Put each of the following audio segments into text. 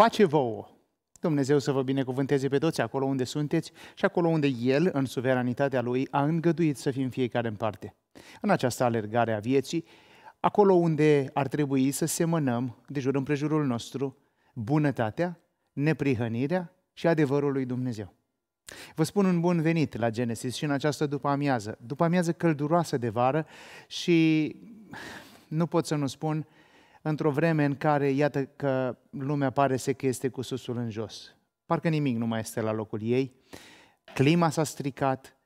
Pace vouă! Dumnezeu să vă binecuvânteze pe toți acolo unde sunteți și acolo unde El, în suveranitatea Lui, a îngăduit să fim fiecare în parte. În această alergare a vieții, acolo unde ar trebui să semănăm, de jur împrejurul nostru, bunătatea, neprihănirea și adevărul lui Dumnezeu. Vă spun un bun venit la Genesis și în această după amiază. După amiază călduroasă de vară și nu pot să nu spun uh, într-o vreme în care, iată că lumea pare să că este cu susul în jos. Parcă nimic nu mai este la locul ei. Clima s-a stricat,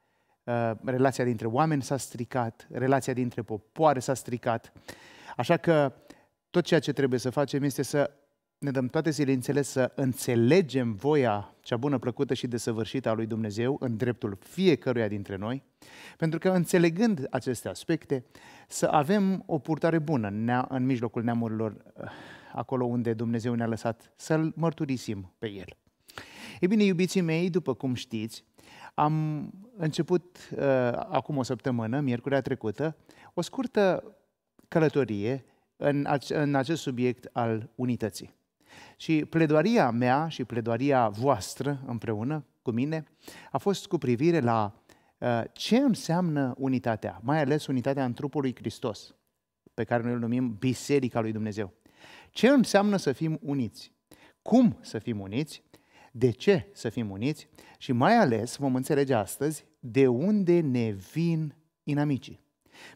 uh, relația dintre oameni s-a stricat, relația dintre popoare s-a stricat. Așa că tot ceea ce trebuie să facem este să ne dăm toate silințele să înțelegem voia cea bună, plăcută și desăvârșită a lui Dumnezeu în dreptul fiecăruia dintre noi, pentru că înțelegând aceste aspecte, să avem o purtare bună în, nea, în mijlocul neamurilor, eh, acolo unde Dumnezeu ne-a lăsat să-L mărturisim pe El. Ei bine, iubiții mei, după cum știți, am început uh, acum o săptămână, miercurea trecută, o scurtă călătorie în, ac- în acest subiect al unității. Și pledoaria mea și pledoaria voastră împreună cu mine a fost cu privire la uh, ce înseamnă unitatea, mai ales unitatea în trupul lui Hristos, pe care noi îl numim Biserica lui Dumnezeu. Ce înseamnă să fim uniți? Cum să fim uniți? De ce să fim uniți? Și mai ales vom înțelege astăzi de unde ne vin inamicii.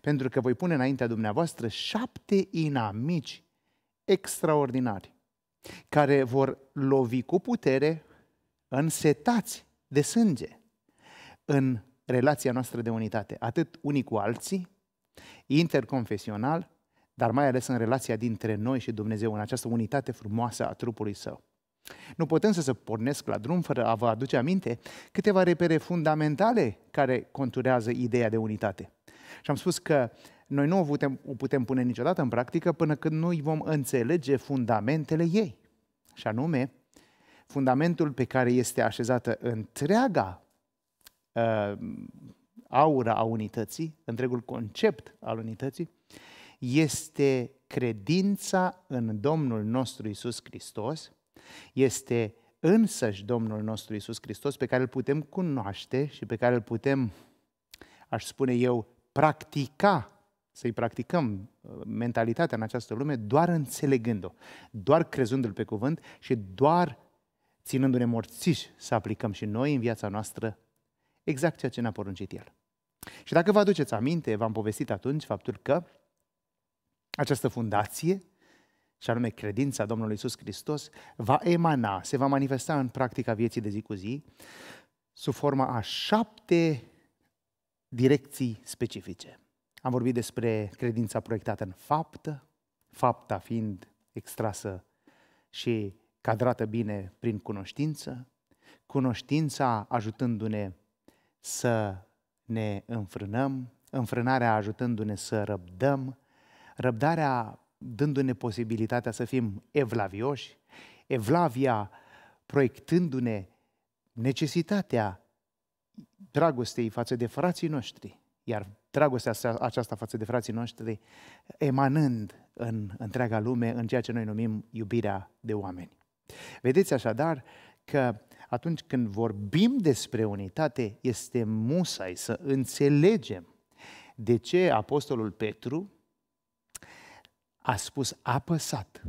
Pentru că voi pune înaintea dumneavoastră șapte inamici extraordinari care vor lovi cu putere însetați de sânge în relația noastră de unitate, atât unii cu alții, interconfesional, dar mai ales în relația dintre noi și Dumnezeu, în această unitate frumoasă a trupului său. Nu putem să se pornesc la drum fără a vă aduce aminte câteva repere fundamentale care conturează ideea de unitate. Și am spus că noi nu o putem, o putem pune niciodată în practică până când nu îi vom înțelege fundamentele ei. Și anume, fundamentul pe care este așezată întreaga uh, aura a unității, întregul concept al unității, este credința în Domnul nostru Isus Hristos, este însăși Domnul nostru Isus Hristos pe care îl putem cunoaște și pe care îl putem, aș spune eu, practica să-i practicăm uh, mentalitatea în această lume doar înțelegând-o, doar crezându-l pe cuvânt și doar ținându-ne morțiși să aplicăm și noi în viața noastră exact ceea ce ne-a poruncit El. Și dacă vă aduceți aminte, v-am povestit atunci faptul că această fundație, și anume credința Domnului Iisus Hristos, va emana, se va manifesta în practica vieții de zi cu zi, sub forma a șapte direcții specifice. Am vorbit despre credința proiectată în faptă, fapta fiind extrasă și cadrată bine prin cunoștință, cunoștința ajutându-ne să ne înfrânăm, înfrânarea ajutându-ne să răbdăm, răbdarea dându-ne posibilitatea să fim evlavioși, evlavia proiectându-ne necesitatea dragostei față de frații noștri, iar dragostea aceasta față de frații noștri, emanând în întreaga lume, în ceea ce noi numim iubirea de oameni. Vedeți așadar că atunci când vorbim despre unitate, este musai să înțelegem de ce Apostolul Petru a spus apăsat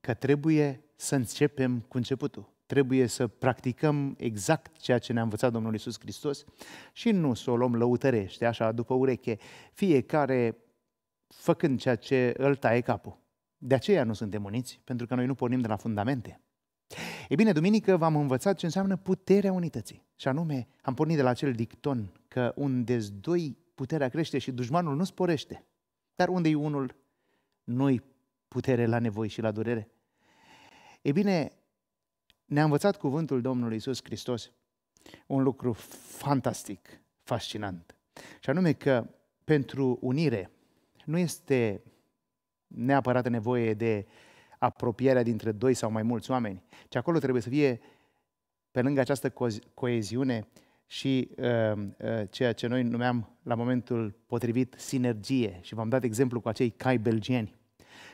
că trebuie să începem cu începutul trebuie să practicăm exact ceea ce ne-a învățat Domnul Isus Hristos și nu să o luăm lăutărește, așa, după ureche, fiecare făcând ceea ce îl taie capul. De aceea nu suntem uniți, pentru că noi nu pornim de la fundamente. Ei bine, duminică v-am învățat ce înseamnă puterea unității. Și anume, am pornit de la acel dicton că unde doi puterea crește și dușmanul nu sporește. Dar unde e unul, noi putere la nevoi și la durere. Ei bine, ne-a învățat cuvântul Domnului Isus Hristos un lucru fantastic, fascinant. Și anume că pentru unire nu este neapărat nevoie de apropierea dintre doi sau mai mulți oameni, ci acolo trebuie să fie, pe lângă această co- coeziune, și uh, uh, ceea ce noi numeam la momentul potrivit sinergie. Și v-am dat exemplu cu acei cai belgieni.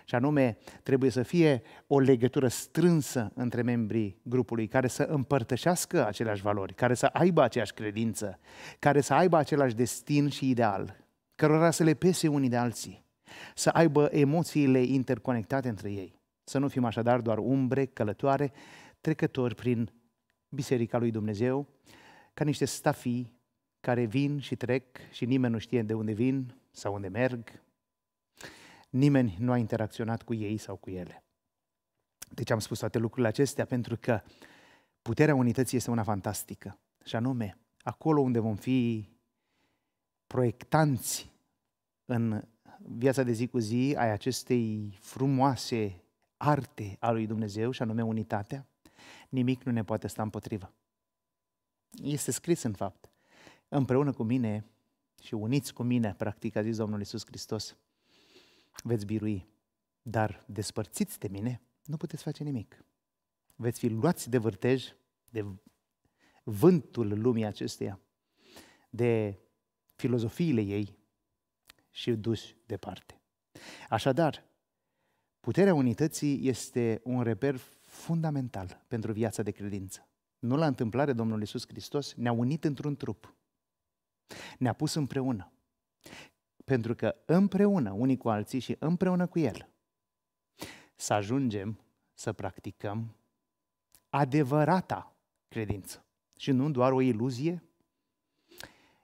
Și anume, trebuie să fie o legătură strânsă între membrii grupului, care să împărtășească aceleași valori, care să aibă aceeași credință, care să aibă același destin și ideal, cărora să le pese unii de alții, să aibă emoțiile interconectate între ei. Să nu fim așadar doar umbre, călătoare, trecători prin Biserica lui Dumnezeu, ca niște stafii care vin și trec și nimeni nu știe de unde vin sau unde merg, nimeni nu a interacționat cu ei sau cu ele. Deci am spus toate lucrurile acestea pentru că puterea unității este una fantastică. Și anume, acolo unde vom fi proiectanți în viața de zi cu zi ai acestei frumoase arte a lui Dumnezeu, și anume unitatea, nimic nu ne poate sta împotrivă. Este scris în fapt. Împreună cu mine și uniți cu mine, practic, a zis Domnul Iisus Hristos, veți birui, dar despărțiți de mine, nu puteți face nimic. Veți fi luați de vârtej, de vântul lumii acesteia, de filozofiile ei și duși departe. Așadar, puterea unității este un reper fundamental pentru viața de credință. Nu la întâmplare, Domnul Iisus Hristos ne-a unit într-un trup. Ne-a pus împreună. Pentru că împreună, unii cu alții și împreună cu El, să ajungem să practicăm adevărata credință și nu doar o iluzie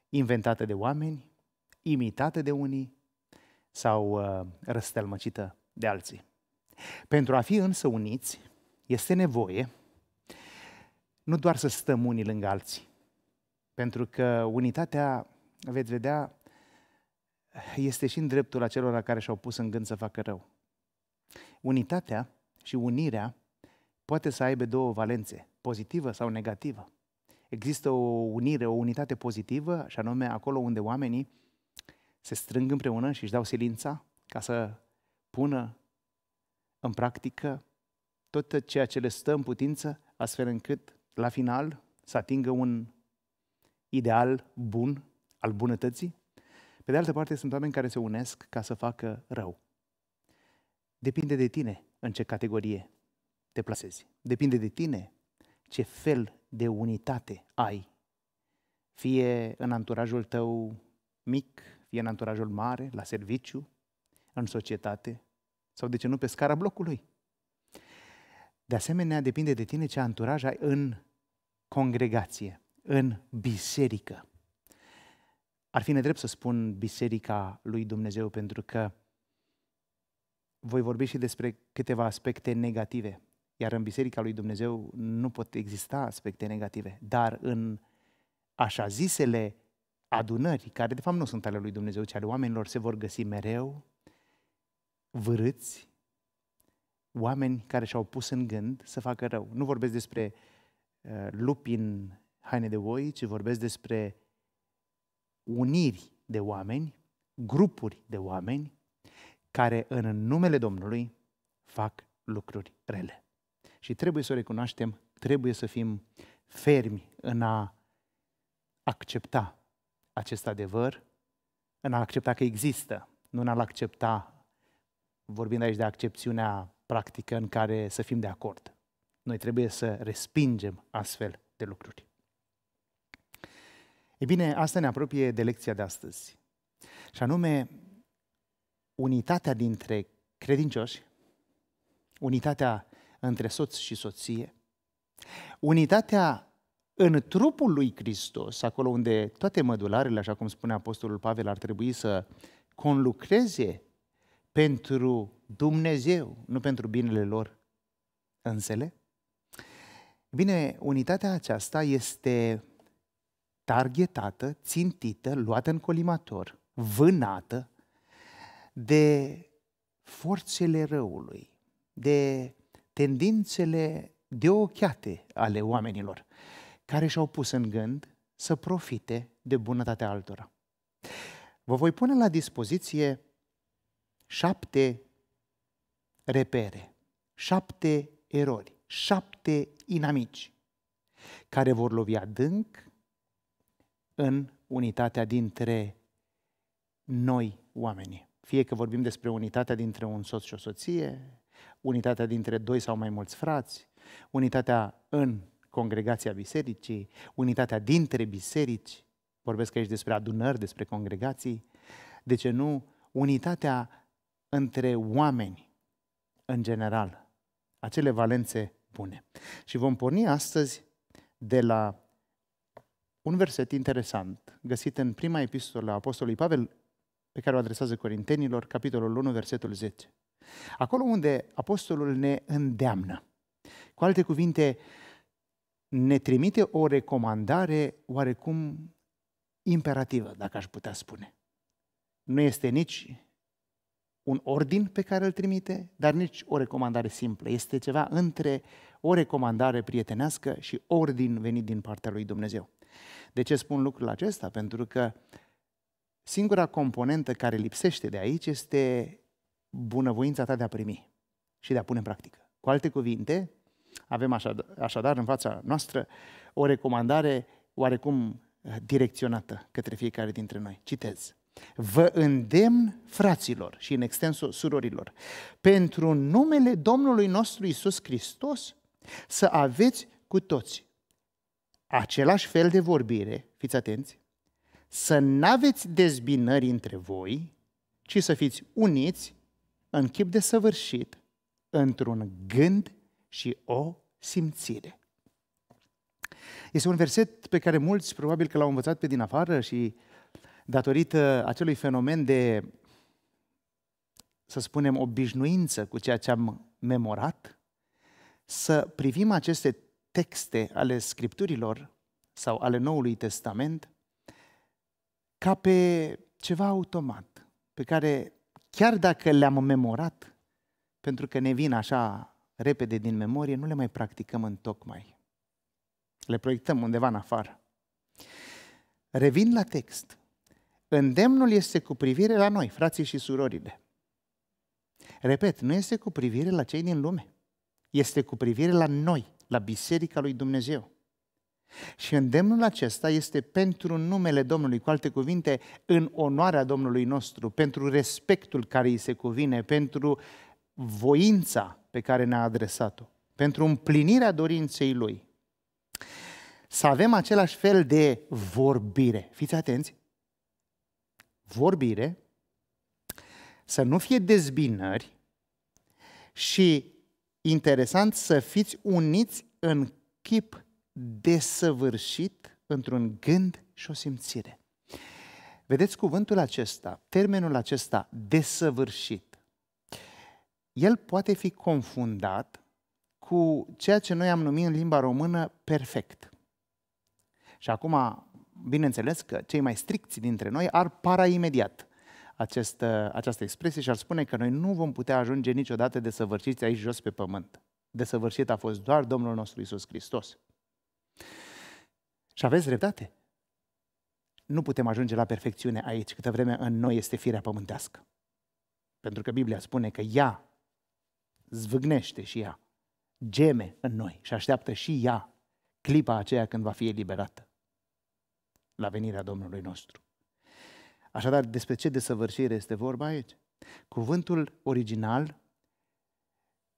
inventată de oameni, imitată de unii sau uh, răstălmăcită de alții. Pentru a fi însă uniți, este nevoie nu doar să stăm unii lângă alții, pentru că unitatea, veți vedea, este și în dreptul acelora care și-au pus în gând să facă rău. Unitatea și unirea poate să aibă două valențe, pozitivă sau negativă. Există o unire, o unitate pozitivă, și anume acolo unde oamenii se strâng împreună și își dau silința ca să pună în practică tot ceea ce le stă în putință, astfel încât, la final, să atingă un ideal bun al bunătății, pe de altă parte, sunt oameni care se unesc ca să facă rău. Depinde de tine în ce categorie te plasezi. Depinde de tine ce fel de unitate ai. Fie în anturajul tău mic, fie în anturajul mare, la serviciu, în societate, sau de ce nu pe scara blocului. De asemenea, depinde de tine ce anturaj ai în congregație, în biserică. Ar fi nedrept să spun biserica lui Dumnezeu, pentru că voi vorbi și despre câteva aspecte negative. Iar în biserica lui Dumnezeu nu pot exista aspecte negative, dar în așa zisele adunări, care de fapt nu sunt ale lui Dumnezeu, ci ale oamenilor, se vor găsi mereu vârâți, oameni care și-au pus în gând să facă rău. Nu vorbesc despre uh, lupi în haine de oi, ci vorbesc despre uniri de oameni, grupuri de oameni care în numele Domnului fac lucruri rele. Și trebuie să o recunoaștem, trebuie să fim fermi în a accepta acest adevăr, în a accepta că există, nu în a-l accepta, vorbind aici de accepțiunea practică în care să fim de acord. Noi trebuie să respingem astfel de lucruri. E bine, asta ne apropie de lecția de astăzi. Și anume, unitatea dintre credincioși, unitatea între soț și soție, unitatea în trupul lui Hristos, acolo unde toate mădularele, așa cum spune Apostolul Pavel, ar trebui să conlucreze pentru Dumnezeu, nu pentru binele lor însele. Bine, unitatea aceasta este targetată, țintită, luată în colimator, vânată de forțele răului, de tendințele deocheate ale oamenilor, care și-au pus în gând să profite de bunătatea altora. Vă voi pune la dispoziție șapte repere, șapte erori, șapte inamici, care vor lovi adânc în unitatea dintre noi oamenii. Fie că vorbim despre unitatea dintre un soț și o soție, unitatea dintre doi sau mai mulți frați, unitatea în congregația bisericii, unitatea dintre biserici, vorbesc aici despre adunări, despre congregații, de ce nu unitatea între oameni în general, acele valențe bune. Și vom porni astăzi de la un verset interesant găsit în prima epistolă a Apostolului Pavel, pe care o adresează Corintenilor, capitolul 1, versetul 10. Acolo unde Apostolul ne îndeamnă. Cu alte cuvinte, ne trimite o recomandare oarecum imperativă, dacă aș putea spune. Nu este nici un ordin pe care îl trimite, dar nici o recomandare simplă. Este ceva între o recomandare prietenească și ordin venit din partea lui Dumnezeu. De ce spun lucrul acesta? Pentru că singura componentă care lipsește de aici este bunăvoința ta de a primi și de a pune în practică. Cu alte cuvinte, avem așadar în fața noastră o recomandare oarecum eh, direcționată către fiecare dintre noi. Citez. Vă îndemn, fraților și în extensul surorilor, pentru numele Domnului nostru Isus Hristos, să aveți cu toți același fel de vorbire, fiți atenți, să n-aveți dezbinări între voi, ci să fiți uniți în chip de săvârșit, într-un gând și o simțire. Este un verset pe care mulți probabil că l-au învățat pe din afară și datorită acelui fenomen de, să spunem, obișnuință cu ceea ce am memorat, să privim aceste texte ale Scripturilor sau ale Noului Testament ca pe ceva automat, pe care chiar dacă le-am memorat, pentru că ne vin așa repede din memorie, nu le mai practicăm în tocmai. Le proiectăm undeva în afară. Revin la text. Îndemnul este cu privire la noi, frații și surorile. Repet, nu este cu privire la cei din lume. Este cu privire la noi la Biserica lui Dumnezeu. Și îndemnul acesta este pentru numele Domnului, cu alte cuvinte, în onoarea Domnului nostru, pentru respectul care îi se cuvine, pentru voința pe care ne-a adresat-o, pentru împlinirea dorinței Lui. Să avem același fel de vorbire. Fiți atenți! Vorbire, să nu fie dezbinări și interesant să fiți uniți în chip desăvârșit într-un gând și o simțire. Vedeți cuvântul acesta, termenul acesta, desăvârșit. El poate fi confundat cu ceea ce noi am numit în limba română perfect. Și acum, bineînțeles că cei mai stricți dintre noi ar para imediat acest, această expresie și ar spune că noi nu vom putea ajunge niciodată de săvârșiți aici jos pe pământ. De săvârșit a fost doar Domnul nostru Isus Hristos. Și aveți dreptate. Nu putem ajunge la perfecțiune aici, câtă vreme în noi este firea pământească. Pentru că Biblia spune că ea zvâgnește și ea, geme în noi și așteaptă și ea clipa aceea când va fi eliberată la venirea Domnului nostru. Așadar, despre ce desăvârșire este vorba aici? Cuvântul original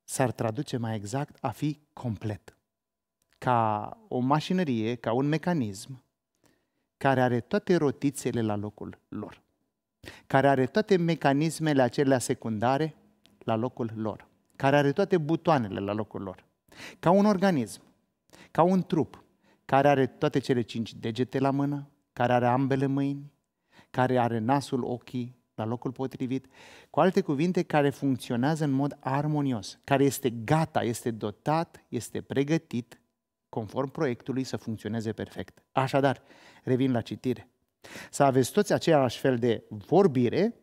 s-ar traduce mai exact a fi complet. Ca o mașinărie, ca un mecanism care are toate rotițele la locul lor, care are toate mecanismele acelea secundare la locul lor, care are toate butoanele la locul lor, ca un organism, ca un trup, care are toate cele cinci degete la mână, care are ambele mâini, care are nasul, ochii la locul potrivit, cu alte cuvinte, care funcționează în mod armonios, care este gata, este dotat, este pregătit, conform proiectului, să funcționeze perfect. Așadar, revin la citire. Să aveți toți același fel de vorbire,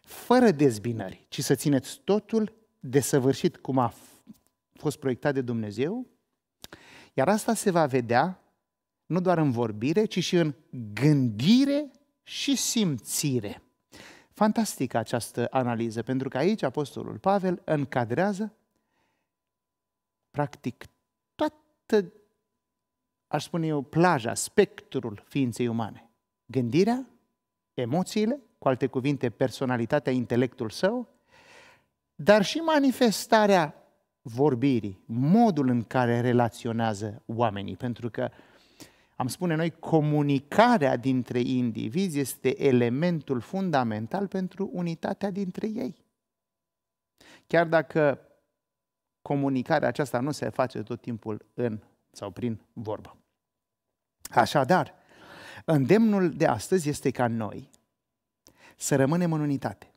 fără dezbinări, ci să țineți totul desăvârșit, cum a fost proiectat de Dumnezeu, iar asta se va vedea nu doar în vorbire, ci și în gândire și simțire. Fantastică această analiză, pentru că aici Apostolul Pavel încadrează practic toată, aș spune eu, plaja, spectrul ființei umane. Gândirea, emoțiile, cu alte cuvinte, personalitatea, intelectul său, dar și manifestarea vorbirii, modul în care relaționează oamenii, pentru că am spune noi, comunicarea dintre indivizi este elementul fundamental pentru unitatea dintre ei. Chiar dacă comunicarea aceasta nu se face tot timpul în sau prin vorbă. Așadar, îndemnul de astăzi este ca noi să rămânem în unitate.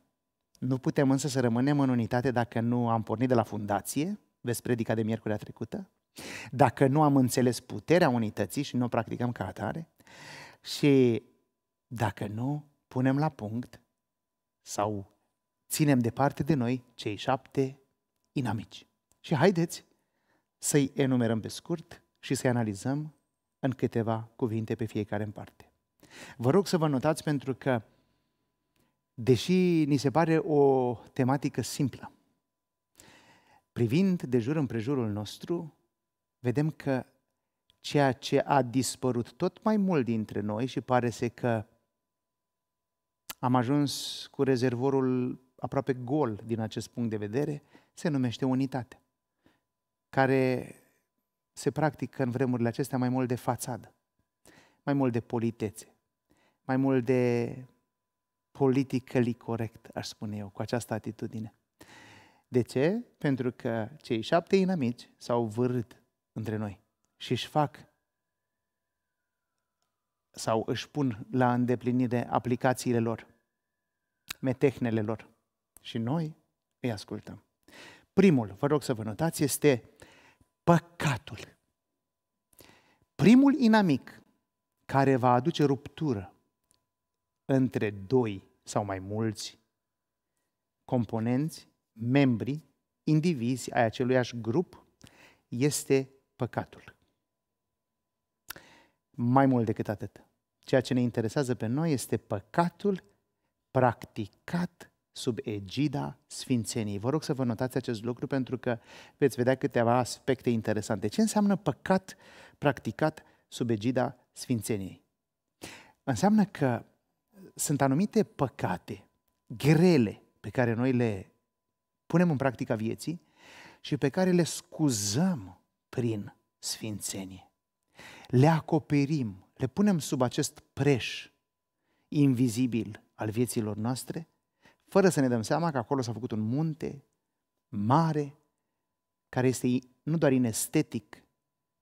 Nu putem însă să rămânem în unitate dacă nu am pornit de la fundație, veți predica de miercurea trecută, dacă nu am înțeles puterea unității și nu o practicăm ca atare, și dacă nu punem la punct sau ținem departe de noi cei șapte inamici. Și haideți să-i enumerăm pe scurt și să-i analizăm în câteva cuvinte pe fiecare în parte. Vă rog să vă notați pentru că, deși ni se pare o tematică simplă, privind de jur împrejurul nostru, vedem că ceea ce a dispărut tot mai mult dintre noi și pare să că am ajuns cu rezervorul aproape gol din acest punct de vedere, se numește unitate, care se practică în vremurile acestea mai mult de fațadă, mai mult de politețe, mai mult de politically correct, aș spune eu, cu această atitudine. De ce? Pentru că cei șapte inamici s-au vârât între noi și își fac sau își pun la îndeplinire aplicațiile lor, metehnele lor și noi îi ascultăm. Primul, vă rog să vă notați, este păcatul. Primul inamic care va aduce ruptură între doi sau mai mulți componenți, membri, indivizi ai aceluiași grup, este păcatul. Mai mult decât atât, ceea ce ne interesează pe noi este păcatul practicat sub egida Sfințeniei. Vă rog să vă notați acest lucru pentru că veți vedea câteva aspecte interesante. Ce înseamnă păcat practicat sub egida Sfințeniei? Înseamnă că sunt anumite păcate grele pe care noi le punem în practica vieții și pe care le scuzăm prin sfințenie. Le acoperim, le punem sub acest preș invizibil al vieților noastre, fără să ne dăm seama că acolo s-a făcut un munte mare, care este nu doar inestetic,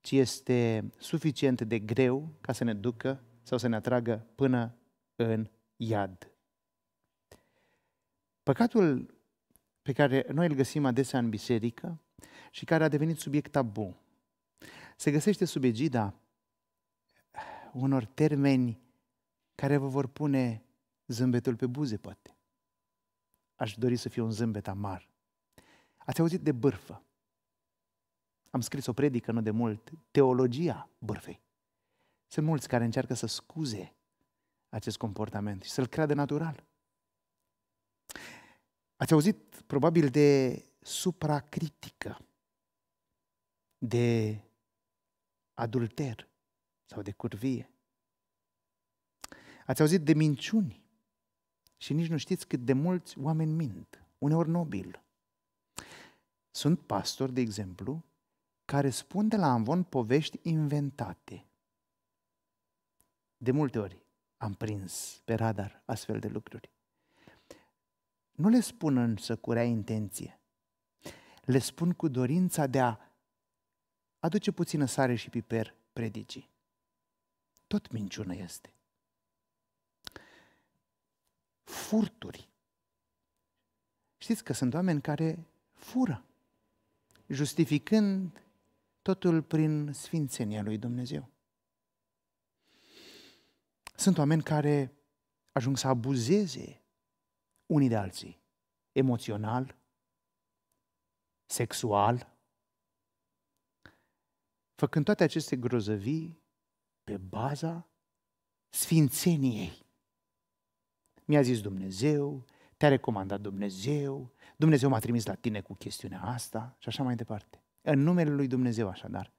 ci este suficient de greu ca să ne ducă sau să ne atragă până în iad. Păcatul pe care noi îl găsim adesea în biserică și care a devenit subiect tabu. Se găsește sub egida unor termeni care vă vor pune zâmbetul pe buze, poate. Aș dori să fie un zâmbet amar. Ați auzit de bârfă. Am scris o predică nu de mult, teologia bârfei. Sunt mulți care încearcă să scuze acest comportament și să-l creadă natural. Ați auzit probabil de supracritică de adulter sau de curvie. Ați auzit de minciuni și nici nu știți cât de mulți oameni mint, uneori nobil. Sunt pastori, de exemplu, care spun de la Amvon povești inventate. De multe ori am prins pe radar astfel de lucruri. Nu le spun însă cu rea intenție. Le spun cu dorința de a aduce puțină sare și piper predicii. Tot minciună este. Furturi. Știți că sunt oameni care fură, justificând totul prin sfințenia lui Dumnezeu. Sunt oameni care ajung să abuzeze unii de alții, emoțional, sexual, făcând toate aceste grozăvii pe baza sfințeniei. Mi-a zis Dumnezeu, te-a recomandat Dumnezeu, Dumnezeu m-a trimis la tine cu chestiunea asta și așa mai departe. În numele lui Dumnezeu așadar,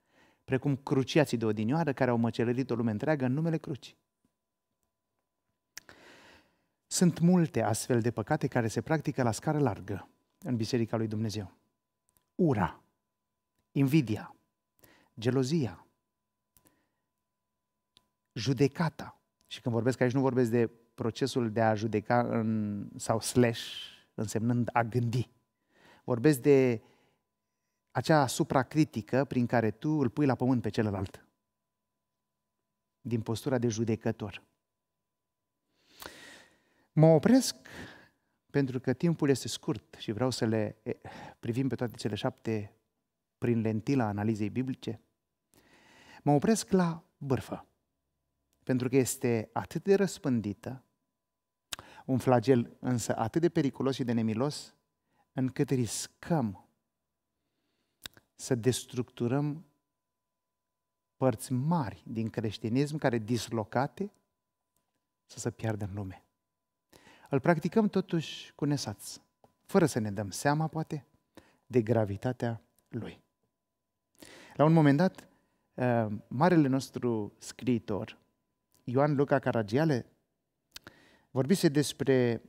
precum cruciații de odinioară care au măcelărit o lume întreagă în numele crucii. Sunt multe astfel de păcate care se practică la scară largă în Biserica lui Dumnezeu. Ura, invidia, gelozia, judecata. Și când vorbesc aici, nu vorbesc de procesul de a judeca în, sau slash, însemnând a gândi. Vorbesc de acea supracritică prin care tu îl pui la pământ pe celălalt. Din postura de judecător. Mă opresc pentru că timpul este scurt și vreau să le eh, privim pe toate cele șapte prin lentila analizei biblice. Mă opresc la bârfă, pentru că este atât de răspândită, un flagel însă atât de periculos și de nemilos, încât riscăm să destructurăm părți mari din creștinism care, dislocate, să se piardă în lume. Îl practicăm totuși cu nesați, fără să ne dăm seama, poate, de gravitatea lui. La un moment dat, Eh, marele nostru scriitor, Ioan Luca Caragiale, vorbise despre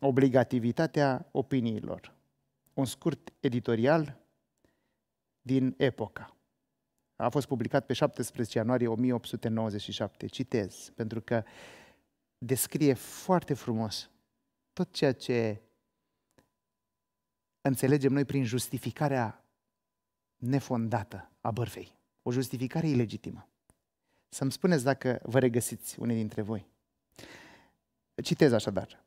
obligativitatea opiniilor. Un scurt editorial din epoca. A fost publicat pe 17 ianuarie 1897. Citez, pentru că descrie foarte frumos tot ceea ce înțelegem noi prin justificarea nefondată a bărfei o justificare ilegitimă. Să-mi spuneți dacă vă regăsiți unii dintre voi. Citez așadar.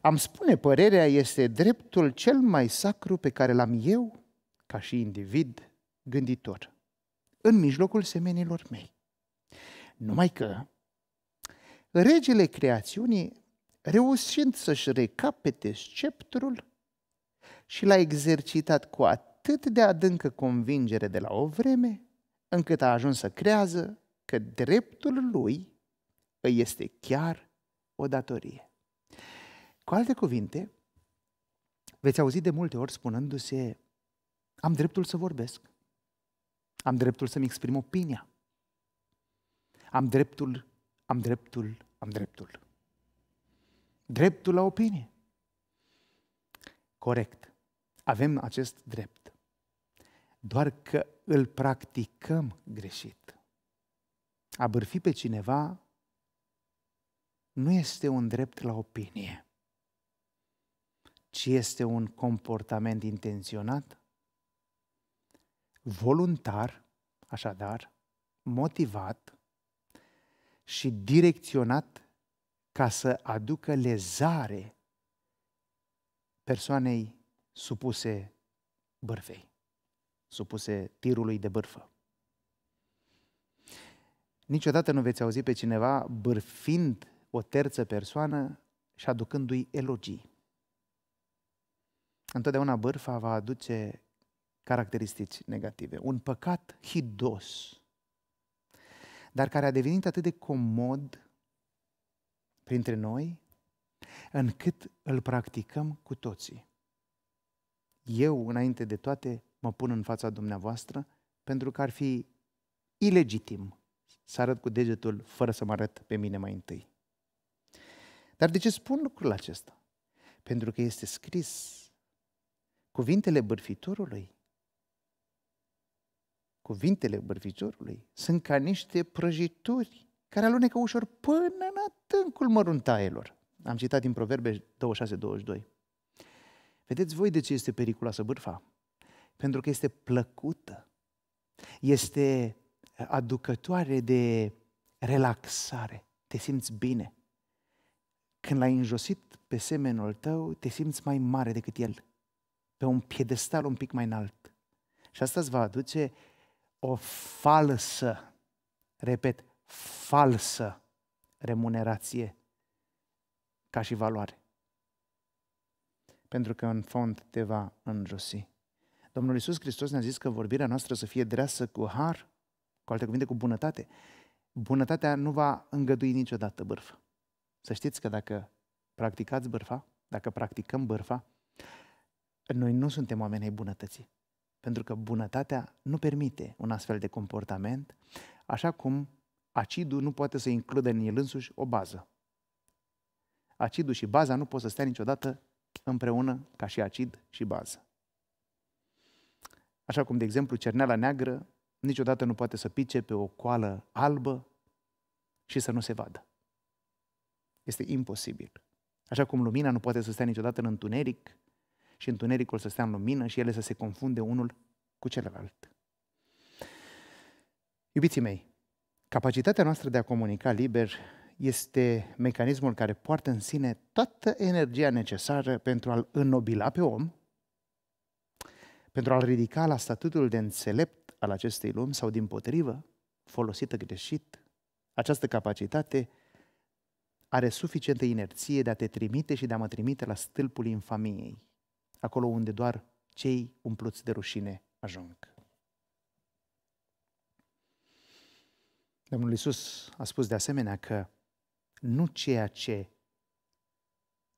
Am spune părerea este dreptul cel mai sacru pe care l-am eu, ca și individ gânditor, în mijlocul semenilor mei. Numai că regele creațiunii, reușind să-și recapete sceptrul, și l-a exercitat cu atât de adâncă convingere de la o vreme, încât a ajuns să creează că dreptul lui îi este chiar o datorie. Cu alte cuvinte, veți auzi de multe ori spunându-se, am dreptul să vorbesc, am dreptul să-mi exprim opinia, am dreptul, am dreptul, am dreptul. Dreptul la opinie. Corect. Avem acest drept. Doar că îl practicăm greșit. A bârfi pe cineva nu este un drept la opinie, ci este un comportament intenționat, voluntar, așadar, motivat și direcționat ca să aducă lezare persoanei supuse bârfei supuse tirului de bârfă. Niciodată nu veți auzi pe cineva bârfind o terță persoană și aducându-i elogii. Întotdeauna bârfa va aduce caracteristici negative. Un păcat hidos, dar care a devenit atât de comod printre noi, încât îl practicăm cu toții. Eu, înainte de toate, mă pun în fața dumneavoastră pentru că ar fi ilegitim să arăt cu degetul fără să mă arăt pe mine mai întâi. Dar de ce spun lucrul acesta? Pentru că este scris cuvintele bârfitorului. Cuvintele bârfitorului sunt ca niște prăjituri care alunecă ușor până în adâncul măruntaielor. Am citat din Proverbe 26-22. Vedeți voi de ce este periculoasă bârfa? pentru că este plăcută, este aducătoare de relaxare, te simți bine. Când l-ai înjosit pe semenul tău, te simți mai mare decât el, pe un piedestal un pic mai înalt. Și asta îți va aduce o falsă, repet, falsă remunerație ca și valoare. Pentru că în fond te va înjosi. Domnul Iisus Hristos ne-a zis că vorbirea noastră să fie dreasă cu har, cu alte cuvinte, cu bunătate. Bunătatea nu va îngădui niciodată bârfă. Să știți că dacă practicați bârfa, dacă practicăm bârfa, noi nu suntem oameni ai bunătății. Pentru că bunătatea nu permite un astfel de comportament, așa cum acidul nu poate să includă în el însuși o bază. Acidul și baza nu pot să stea niciodată împreună ca și acid și bază. Așa cum, de exemplu, cerneala neagră niciodată nu poate să pice pe o coală albă și să nu se vadă. Este imposibil. Așa cum lumina nu poate să stea niciodată în întuneric și întunericul să stea în lumină și ele să se confunde unul cu celălalt. Iubiții mei, capacitatea noastră de a comunica liber este mecanismul care poartă în sine toată energia necesară pentru a-l înnobila pe om pentru a-l ridica la statutul de înțelept al acestei lumi sau, din potrivă, folosită greșit. Această capacitate are suficientă inerție de a te trimite și de a mă trimite la stâlpul infamiei, acolo unde doar cei umpluți de rușine ajung. Domnul Iisus a spus de asemenea că nu ceea ce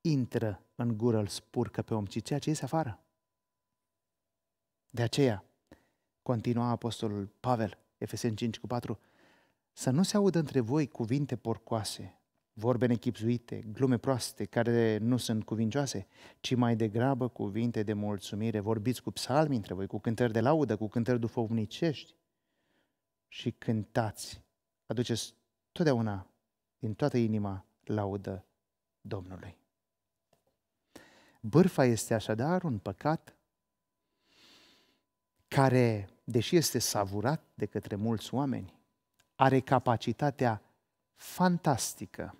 intră în gură îl spurcă pe om, ci ceea ce iese afară. De aceea, continua apostolul Pavel, Efeseni 5 cu 4, să nu se audă între voi cuvinte porcoase, vorbe nechipzuite, glume proaste, care nu sunt cuvincioase, ci mai degrabă cuvinte de mulțumire. Vorbiți cu psalmi între voi, cu cântări de laudă, cu cântări duhovnicești și cântați. Aduceți totdeauna, din toată inima, laudă Domnului. Bârfa este așadar un păcat care, deși este savurat de către mulți oameni, are capacitatea fantastică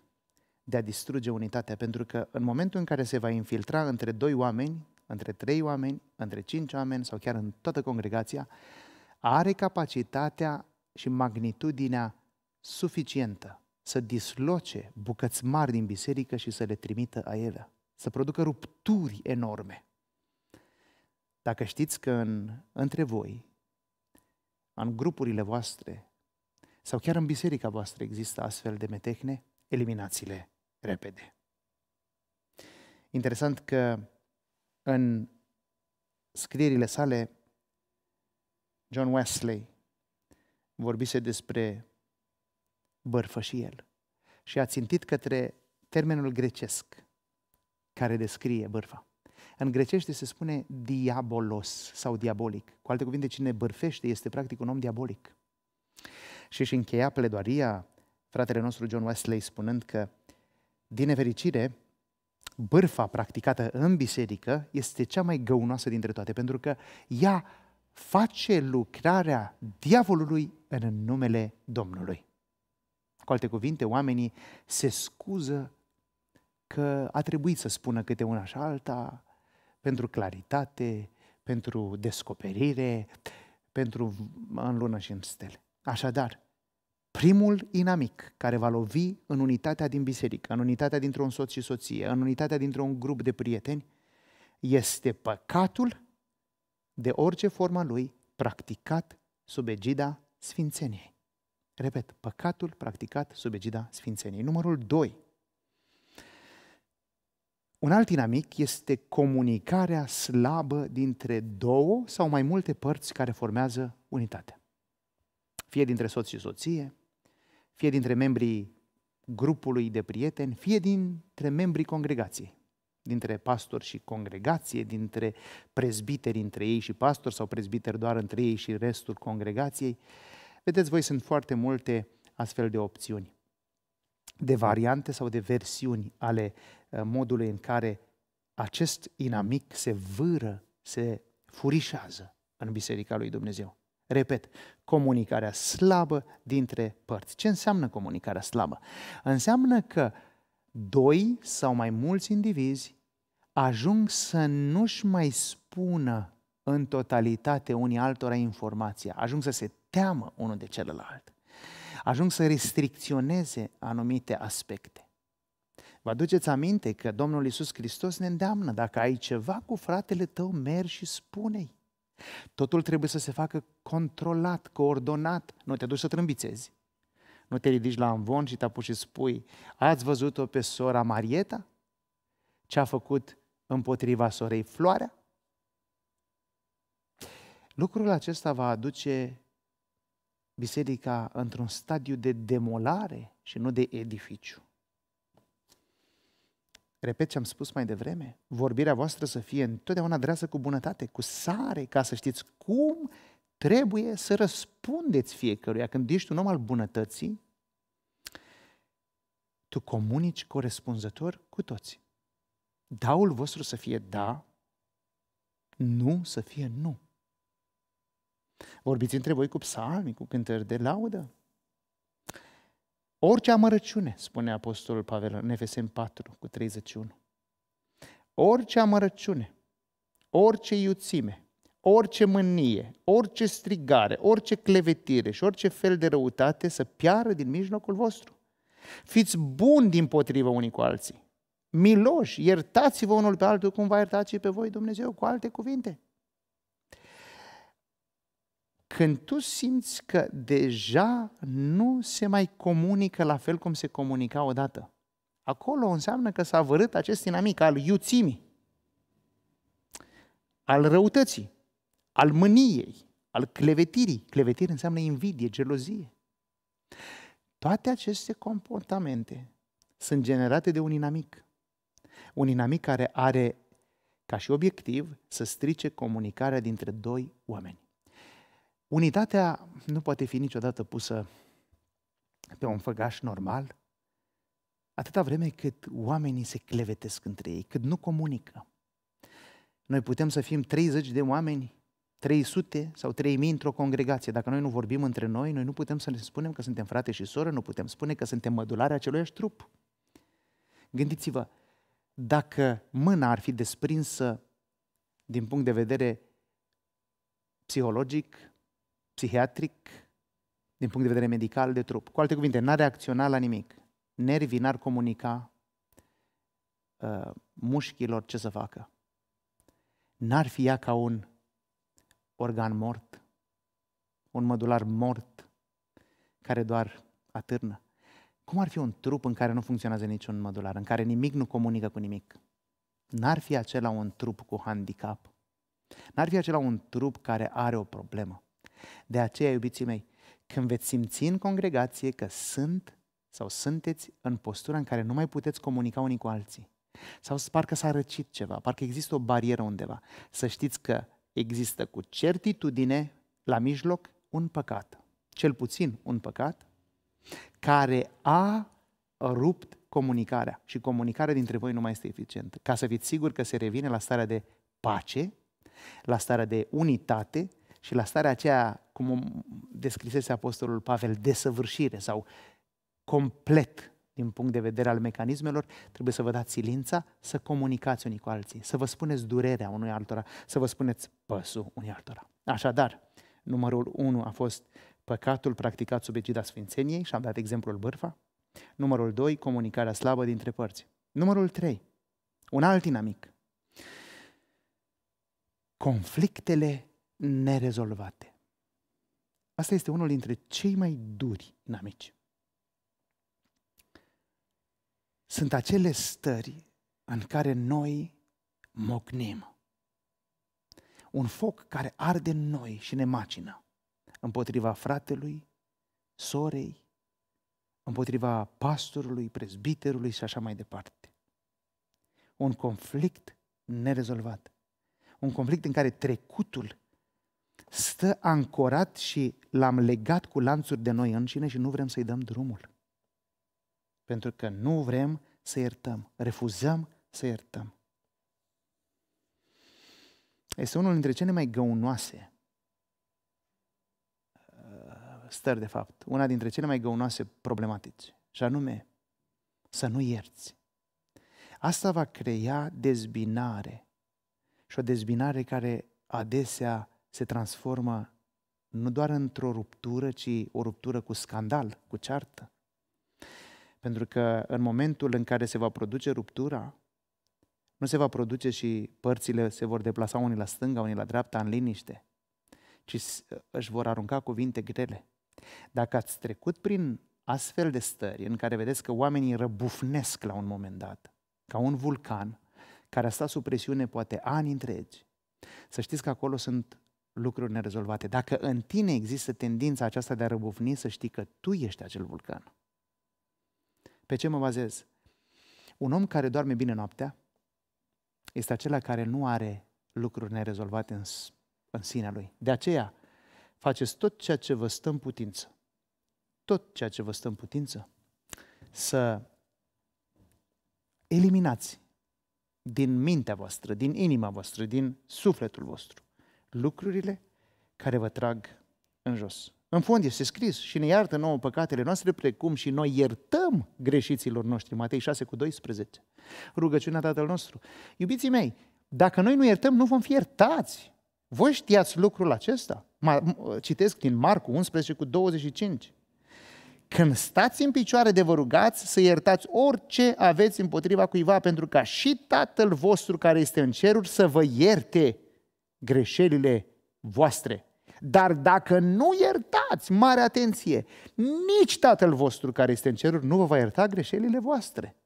de a distruge unitatea, pentru că în momentul în care se va infiltra între doi oameni, între trei oameni, între cinci oameni sau chiar în toată congregația, are capacitatea și magnitudinea suficientă să disloce bucăți mari din biserică și să le trimită ele, să producă rupturi enorme. Dacă știți că în, între voi, în grupurile voastre sau chiar în biserica voastră există astfel de metehne, eliminați-le repede. Interesant că în scrierile sale, John Wesley vorbise despre bărfășiel și a țintit către termenul grecesc care descrie bărfa. În grecește se spune diabolos sau diabolic. Cu alte cuvinte, cine bârfește este practic un om diabolic. Și și încheia pledoaria fratele nostru John Wesley spunând că, din nefericire, bârfa practicată în biserică este cea mai găunoasă dintre toate, pentru că ea face lucrarea diavolului în numele Domnului. Cu alte cuvinte, oamenii se scuză că a trebuit să spună câte una și alta, pentru claritate, pentru descoperire, pentru în lună și în stele. Așadar, primul inamic care va lovi în unitatea din biserică, în unitatea dintre un soț și soție, în unitatea dintre un grup de prieteni, este păcatul de orice forma lui practicat sub egida sfințeniei. Repet, păcatul practicat sub egida sfințeniei. Numărul 2 un alt dinamic este comunicarea slabă dintre două sau mai multe părți care formează unitatea. Fie dintre soț și soție, fie dintre membrii grupului de prieteni, fie dintre membrii congregației, dintre pastor și congregație, dintre prezbiteri între ei și pastor sau prezbiteri doar între ei și restul congregației. Vedeți, voi sunt foarte multe astfel de opțiuni de variante sau de versiuni ale uh, modului în care acest inamic se vâră, se furișează în Biserica lui Dumnezeu. Repet, comunicarea slabă dintre părți. Ce înseamnă comunicarea slabă? Înseamnă că doi sau mai mulți indivizi ajung să nu-și mai spună în totalitate unii altora informația, ajung să se teamă unul de celălalt ajung să restricționeze anumite aspecte. Vă aduceți aminte că Domnul Iisus Hristos ne îndeamnă, dacă ai ceva cu fratele tău, mergi și spune-i. Totul trebuie să se facă controlat, coordonat, nu te duci să trâmbițezi. Nu te ridici la amvon și te apuci și spui, ați văzut-o pe sora Marieta? Ce a făcut împotriva sorei Floarea? Lucrul acesta va aduce biserica într-un stadiu de demolare și nu de edificiu. Repet ce am spus mai devreme, vorbirea voastră să fie întotdeauna dreasă cu bunătate, cu sare, ca să știți cum trebuie să răspundeți fiecăruia. Când ești un om al bunătății, tu comunici corespunzător cu toți. Daul vostru să fie da, nu să fie nu. Vorbiți între voi cu psalmi, cu cântări de laudă. Orice amărăciune, spune Apostolul Pavel în Efesem 4 cu 31. Orice amărăciune, orice iuțime, orice mânie, orice strigare, orice clevetire și orice fel de răutate să piară din mijlocul vostru. Fiți buni din potrivă unii cu alții. Miloși, iertați-vă unul pe altul cum va iertați și pe voi Dumnezeu, cu alte cuvinte când tu simți că deja nu se mai comunică la fel cum se comunica odată. Acolo înseamnă că s-a vărât acest dinamic al iuțimii, al răutății, al mâniei, al clevetirii. Clevetire înseamnă invidie, gelozie. Toate aceste comportamente sunt generate de un inamic. Un inamic care are ca și obiectiv să strice comunicarea dintre doi oameni. Unitatea nu poate fi niciodată pusă pe un făgaș normal, atâta vreme cât oamenii se clevetesc între ei, cât nu comunică. Noi putem să fim 30 de oameni, 300 sau 3000 într-o congregație. Dacă noi nu vorbim între noi, noi nu putem să ne spunem că suntem frate și soră, nu putem spune că suntem mădularea aceluiași trup. Gândiți-vă, dacă mâna ar fi desprinsă din punct de vedere psihologic, psihiatric din punct de vedere medical de trup. Cu alte cuvinte, n-a reacționat la nimic. Nervii n-ar comunica uh, mușchilor ce să facă. N-ar fi ea ca un organ mort, un mădular mort care doar atârnă. Cum ar fi un trup în care nu funcționează niciun mădular, în care nimic nu comunică cu nimic? N-ar fi acela un trup cu handicap? N-ar fi acela un trup care are o problemă? De aceea, iubiții mei, când veți simți în congregație că sunt sau sunteți în postura în care nu mai puteți comunica unii cu alții, sau parcă s-a răcit ceva, parcă există o barieră undeva, să știți că există cu certitudine la mijloc un păcat, cel puțin un păcat, care a rupt comunicarea și comunicarea dintre voi nu mai este eficientă. Ca să fiți siguri că se revine la starea de pace, la starea de unitate și la starea aceea, cum o descrisese Apostolul Pavel, desăvârșire sau complet din punct de vedere al mecanismelor, trebuie să vă dați silința să comunicați unii cu alții, să vă spuneți durerea unui altora, să vă spuneți păsul unui altora. Așadar, numărul 1 a fost păcatul practicat sub egida Sfințeniei și am dat exemplul bârfa. Numărul 2, comunicarea slabă dintre părți. Numărul 3, un alt dinamic. Conflictele nerezolvate. Asta este unul dintre cei mai duri inamici. Sunt acele stări în care noi mocnim. Un foc care arde în noi și ne macină împotriva fratelui, sorei, împotriva pastorului, prezbiterului și așa mai departe. Un conflict nerezolvat. Un conflict în care trecutul stă ancorat și l-am legat cu lanțuri de noi înșine și nu vrem să-i dăm drumul. Pentru că nu vrem să iertăm, refuzăm să iertăm. Este unul dintre cele mai găunoase uh, stări, de fapt, una dintre cele mai găunoase problematici, și anume să nu ierți. Asta va crea dezbinare și o dezbinare care adesea se transformă nu doar într-o ruptură, ci o ruptură cu scandal, cu ceartă. Pentru că în momentul în care se va produce ruptura, nu se va produce și părțile se vor deplasa unii la stânga, unii la dreapta, în liniște, ci își vor arunca cuvinte grele. Dacă ați trecut prin astfel de stări în care vedeți că oamenii răbufnesc la un moment dat, ca un vulcan care a stat sub presiune poate ani întregi, să știți că acolo sunt lucruri nerezolvate. Dacă în tine există tendința aceasta de a răbufni, să știi că tu ești acel vulcan. Pe ce mă bazez? Un om care doarme bine noaptea este acela care nu are lucruri nerezolvate în, în sinea lui. De aceea, faceți tot ceea ce vă stă în putință. Tot ceea ce vă stă în putință să eliminați din mintea voastră, din inima voastră, din sufletul vostru lucrurile care vă trag în jos. În fond este scris și ne iartă nouă păcatele noastre, precum și noi iertăm greșiților noștri. Matei 6 cu 12. Rugăciunea Tatăl nostru. Iubiții mei, dacă noi nu iertăm, nu vom fi iertați. Voi știați lucrul acesta? Citesc din Marcu 11 cu 25. Când stați în picioare de vă rugați să iertați orice aveți împotriva cuiva, pentru ca și Tatăl vostru care este în ceruri să vă ierte greșelile voastre. Dar dacă nu iertați, mare atenție, nici Tatăl vostru care este în ceruri nu vă va ierta greșelile voastre.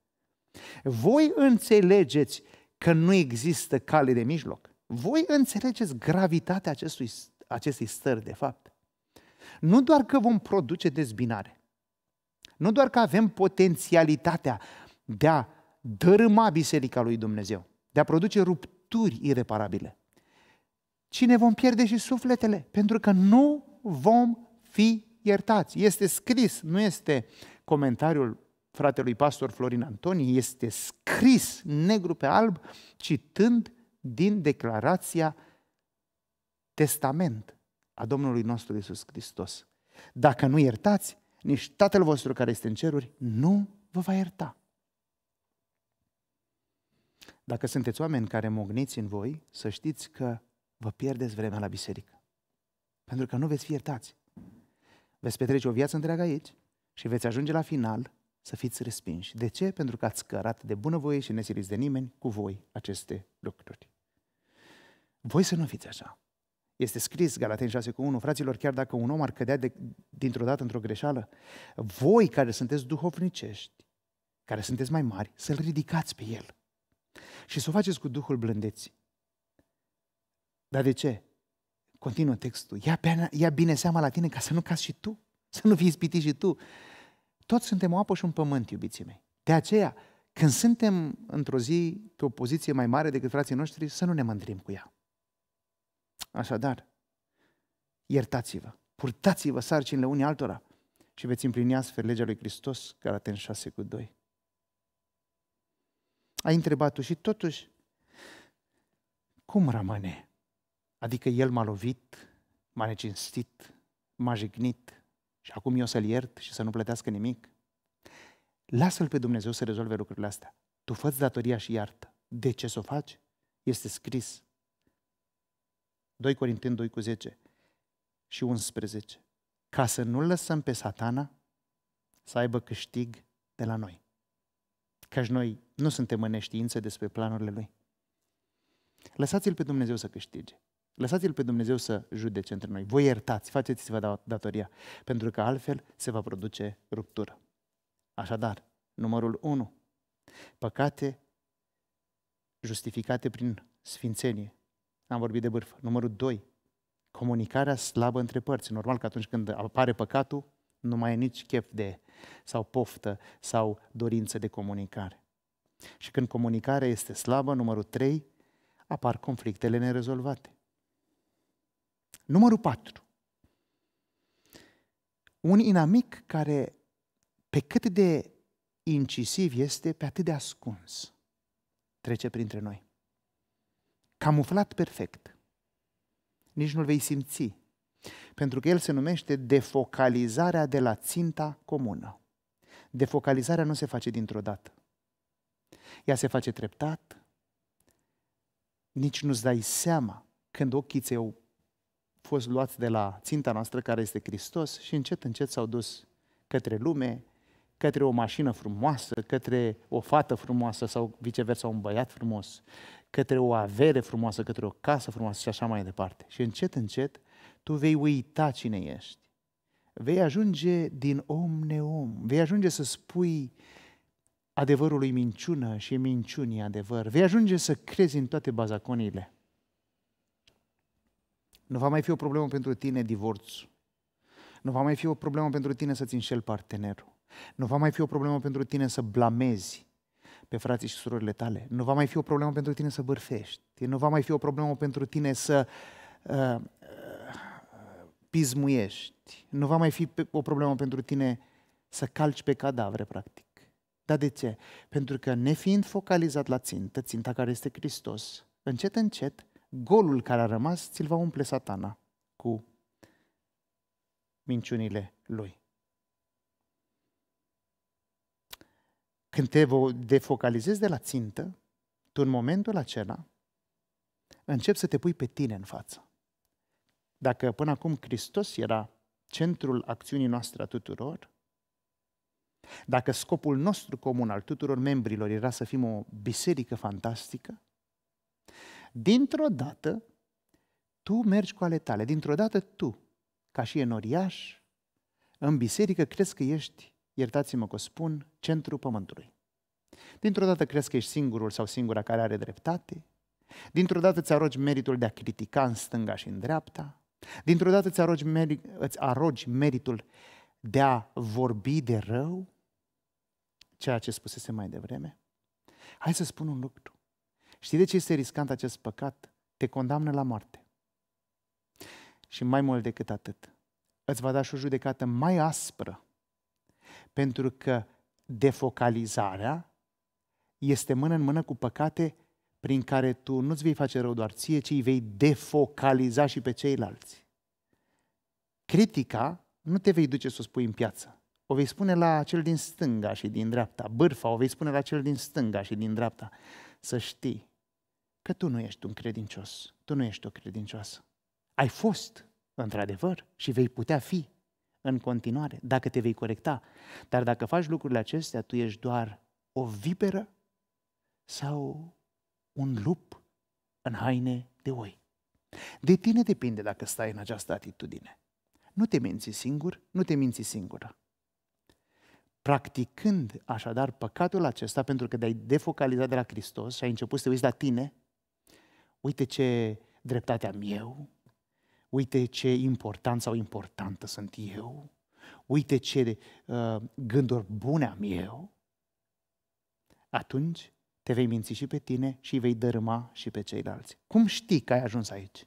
Voi înțelegeți că nu există cale de mijloc. Voi înțelegeți gravitatea acestui, acestei stări, de fapt. Nu doar că vom produce dezbinare, nu doar că avem potențialitatea de a dărâma Biserica lui Dumnezeu, de a produce rupturi ireparabile, ci ne vom pierde și sufletele, pentru că nu vom fi iertați. Este scris, nu este comentariul fratelui pastor Florin Antonie, este scris negru pe alb, citând din declarația testament a Domnului nostru Isus Hristos. Dacă nu iertați, nici Tatăl vostru care este în ceruri nu vă va ierta. Dacă sunteți oameni care mogniți în voi, să știți că vă pierdeți vremea la biserică. Pentru că nu veți fi iertați. Veți petrece o viață întreagă aici și veți ajunge la final să fiți respinși. De ce? Pentru că ați cărat de bunăvoie și nesiliți de nimeni cu voi aceste lucruri. Voi să nu fiți așa. Este scris, Galaten 6 cu 1, fraților, chiar dacă un om ar cădea de, dintr-o dată într-o greșeală, voi care sunteți duhovnicești, care sunteți mai mari, să-l ridicați pe el și să o faceți cu Duhul blândeții dar de ce? Continuă textul. Ia, bine, ia bine seama la tine ca să nu cazi și tu, să nu fii ispitit și tu. Toți suntem o apă și un pământ, iubiții mei. De aceea, când suntem într-o zi pe o poziție mai mare decât frații noștri, să nu ne mândrim cu ea. Așadar, iertați-vă, purtați-vă sarcinile unii altora și veți împlini astfel legea lui Hristos, Galaten 6 cu 2. Ai întrebat tu și totuși, cum rămâne? Adică el m-a lovit, m-a necinstit, m-a jignit și acum eu să-l iert și să nu plătească nimic? Lasă-l pe Dumnezeu să rezolve lucrurile astea. Tu fă datoria și iartă. De ce să o faci? Este scris. 2 Corinteni 2 cu 10 și 11. Ca să nu lăsăm pe satana să aibă câștig de la noi. Căci noi nu suntem în neștiință despre planurile lui. Lăsați-l pe Dumnezeu să câștige. Lăsați-L pe Dumnezeu să judece între noi. Voi iertați, faceți-vă da- datoria, pentru că altfel se va produce ruptură. Așadar, numărul 1. Păcate justificate prin sfințenie. Am vorbit de bârfă. Numărul 2. Comunicarea slabă între părți. Normal că atunci când apare păcatul, nu mai e nici chef de sau poftă sau dorință de comunicare. Și când comunicarea este slabă, numărul 3, apar conflictele nerezolvate. Numărul 4. Un inamic care, pe cât de incisiv este, pe atât de ascuns, trece printre noi. Camuflat perfect. Nici nu-l vei simți, pentru că el se numește defocalizarea de la ținta comună. Defocalizarea nu se face dintr-o dată. Ea se face treptat, nici nu-ți dai seama când ochii ți-au fost luați de la ținta noastră care este Hristos și încet, încet s-au dus către lume, către o mașină frumoasă, către o fată frumoasă sau viceversa un băiat frumos, către o avere frumoasă, către o casă frumoasă și așa mai departe. Și încet, încet, tu vei uita cine ești. Vei ajunge din om neom. Vei ajunge să spui adevărului minciună și minciunii adevăr. Vei ajunge să crezi în toate bazaconiile. Nu va mai fi o problemă pentru tine divorțul. Nu va mai fi o problemă pentru tine să-ți înșel partenerul. Nu va mai fi o problemă pentru tine să blamezi pe frații și surorile tale. Nu va mai fi o problemă pentru tine să bârfești. Nu va mai fi o problemă pentru tine să uh, uh pismuiești. Nu va mai fi o problemă pentru tine să calci pe cadavre, practic. Dar de ce? Pentru că nefiind focalizat la țintă, ținta care este Hristos, încet, încet, golul care a rămas ți-l va umple satana cu minciunile lui. Când te defocalizezi de la țintă, tu în momentul acela începi să te pui pe tine în față. Dacă până acum Hristos era centrul acțiunii noastre a tuturor, dacă scopul nostru comun al tuturor membrilor era să fim o biserică fantastică, Dintr-o dată, tu mergi cu ale tale, dintr-o dată tu, ca și enoriaș, în biserică crezi că ești, iertați-mă că o spun, centrul pământului. Dintr-o dată crezi că ești singurul sau singura care are dreptate, dintr-o dată îți arogi meritul de a critica în stânga și în dreapta, dintr-o dată îți arogi, meri- îți arogi meritul de a vorbi de rău, ceea ce spusese mai devreme. Hai să spun un lucru. Știi de ce este riscant acest păcat? Te condamnă la moarte. Și mai mult decât atât, îți va da și o judecată mai aspră, pentru că defocalizarea este mână în mână cu păcate prin care tu nu-ți vei face rău doar ție, ci îi vei defocaliza și pe ceilalți. Critica nu te vei duce să o spui în piață. O vei spune la cel din stânga și din dreapta. Bârfa o vei spune la cel din stânga și din dreapta. Să știi că tu nu ești un credincios, tu nu ești o credincioasă. Ai fost, într-adevăr, și vei putea fi în continuare, dacă te vei corecta. Dar dacă faci lucrurile acestea, tu ești doar o viperă sau un lup în haine de oi. De tine depinde dacă stai în această atitudine. Nu te minți singur, nu te minți singură. Practicând așadar păcatul acesta, pentru că te-ai defocalizat de la Hristos și ai început să te uiți la tine, Uite ce dreptate am eu, uite ce important sau importantă sunt eu, uite ce uh, gânduri bune am eu, atunci te vei minți și pe tine și vei dărâma și pe ceilalți. Cum știi că ai ajuns aici?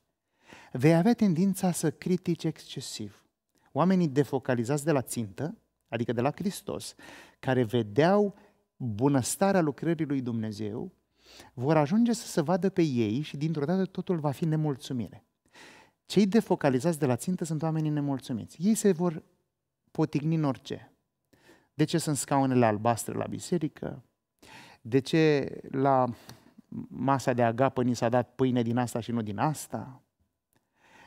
Vei avea tendința să critici excesiv. Oamenii defocalizați de la țintă, adică de la Hristos, care vedeau bunăstarea lucrării lui Dumnezeu vor ajunge să se vadă pe ei și dintr-o dată totul va fi nemulțumire. Cei defocalizați de la țintă sunt oamenii nemulțumiți. Ei se vor potigni în orice. De ce sunt scaunele albastre la biserică? De ce la masa de agapă ni s-a dat pâine din asta și nu din asta?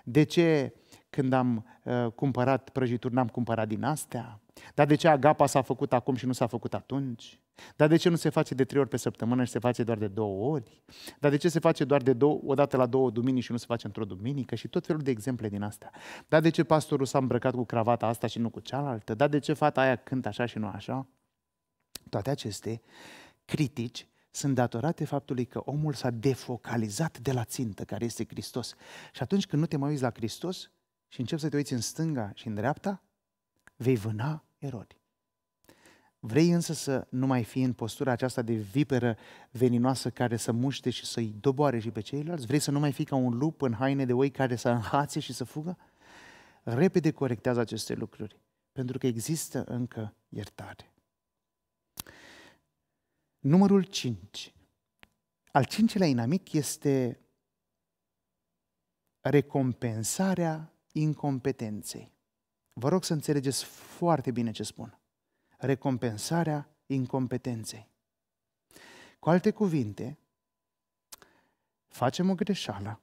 De ce când am uh, cumpărat prăjituri n-am cumpărat din astea? Dar de ce agapa s-a făcut acum și nu s-a făcut atunci? Dar de ce nu se face de trei ori pe săptămână și se face doar de două ori? Dar de ce se face doar de două, o dată la două duminici și nu se face într-o duminică? Și tot felul de exemple din asta. Dar de ce pastorul s-a îmbrăcat cu cravata asta și nu cu cealaltă? Dar de ce fata aia cântă așa și nu așa? Toate aceste critici sunt datorate faptului că omul s-a defocalizat de la țintă, care este Hristos. Și atunci când nu te mai uiți la Hristos și începi să te uiți în stânga și în dreapta, vei vâna erori. Vrei însă să nu mai fii în postura aceasta de viperă veninoasă care să muște și să-i doboare și pe ceilalți? Vrei să nu mai fii ca un lup în haine de oi care să înhațe și să fugă? Repede corectează aceste lucruri, pentru că există încă iertare. Numărul 5. Al cincilea inamic este recompensarea incompetenței. Vă rog să înțelegeți foarte bine ce spun recompensarea incompetenței. Cu alte cuvinte, facem o greșeală,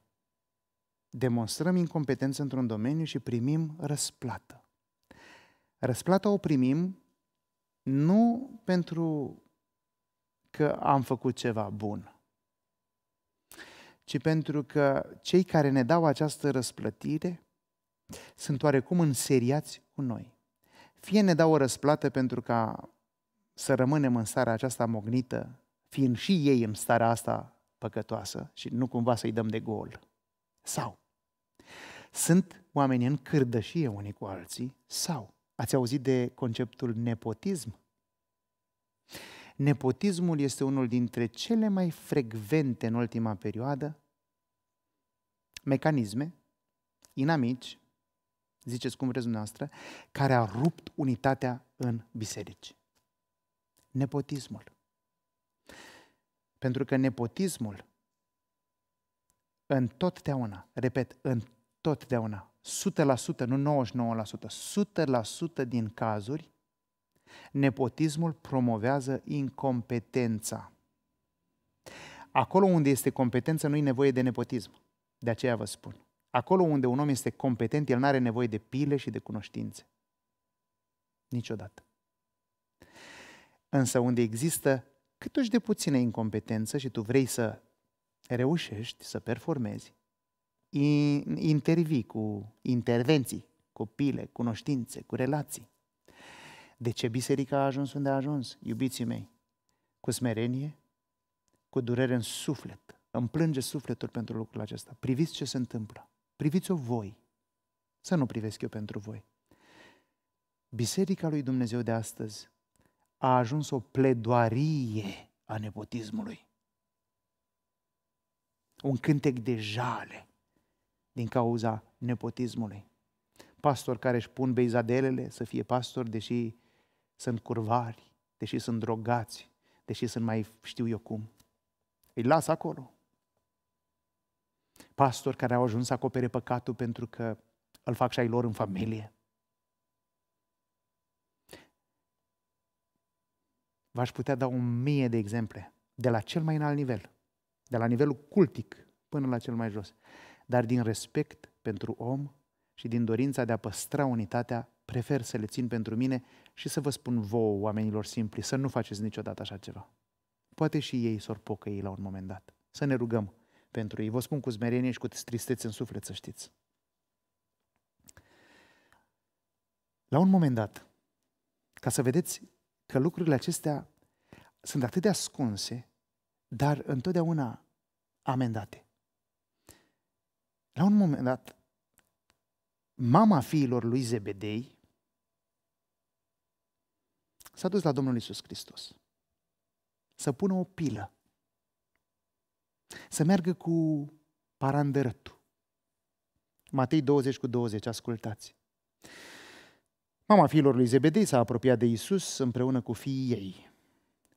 demonstrăm incompetență într-un domeniu și primim răsplată. Răsplata o primim nu pentru că am făcut ceva bun, ci pentru că cei care ne dau această răsplătire sunt oarecum înseriați cu noi. Fie ne dau o răsplată pentru ca să rămânem în starea aceasta mognită, fiind și ei în starea asta păcătoasă și nu cumva să-i dăm de gol. Sau sunt oamenii în cârdășie unii cu alții sau ați auzit de conceptul nepotism? Nepotismul este unul dintre cele mai frecvente în ultima perioadă mecanisme inamici ziceți cum vreți dumneavoastră, care a rupt unitatea în biserici. Nepotismul. Pentru că nepotismul întotdeauna, repet, întotdeauna, 100%, nu 99%, 100% din cazuri, nepotismul promovează incompetența. Acolo unde este competență nu e nevoie de nepotism. De aceea vă spun. Acolo unde un om este competent, el nu are nevoie de pile și de cunoștințe. Niciodată. Însă unde există câtuși de puțină incompetență și tu vrei să reușești, să performezi, intervii cu intervenții, cu pile, cunoștințe, cu relații. De ce biserica a ajuns unde a ajuns, iubiții mei? Cu smerenie, cu durere în suflet. Îmi plânge sufletul pentru lucrul acesta. Priviți ce se întâmplă. Priviți-o voi, să nu privesc eu pentru voi. Biserica lui Dumnezeu de astăzi a ajuns o pledoarie a nepotismului. Un cântec de jale din cauza nepotismului. Pastori care își pun beizadelele să fie pastori, deși sunt curvari, deși sunt drogați, deși sunt mai știu eu cum. Îi las acolo pastori care au ajuns să acopere păcatul pentru că îl fac și ai lor în familie. V-aș putea da o mie de exemple, de la cel mai înalt nivel, de la nivelul cultic până la cel mai jos, dar din respect pentru om și din dorința de a păstra unitatea, prefer să le țin pentru mine și să vă spun vouă, oamenilor simpli, să nu faceți niciodată așa ceva. Poate și ei s-or pocăi la un moment dat. Să ne rugăm pentru ei. Vă spun cu smerenie și cu tristețe în suflet, să știți. La un moment dat, ca să vedeți că lucrurile acestea sunt atât de ascunse, dar întotdeauna amendate. La un moment dat, mama fiilor lui Zebedei s-a dus la Domnul Isus Hristos să pună o pilă să meargă cu parandărătul. Matei 20 cu 20, ascultați. Mama fiilor lui Zebedei s-a apropiat de Isus împreună cu fiii ei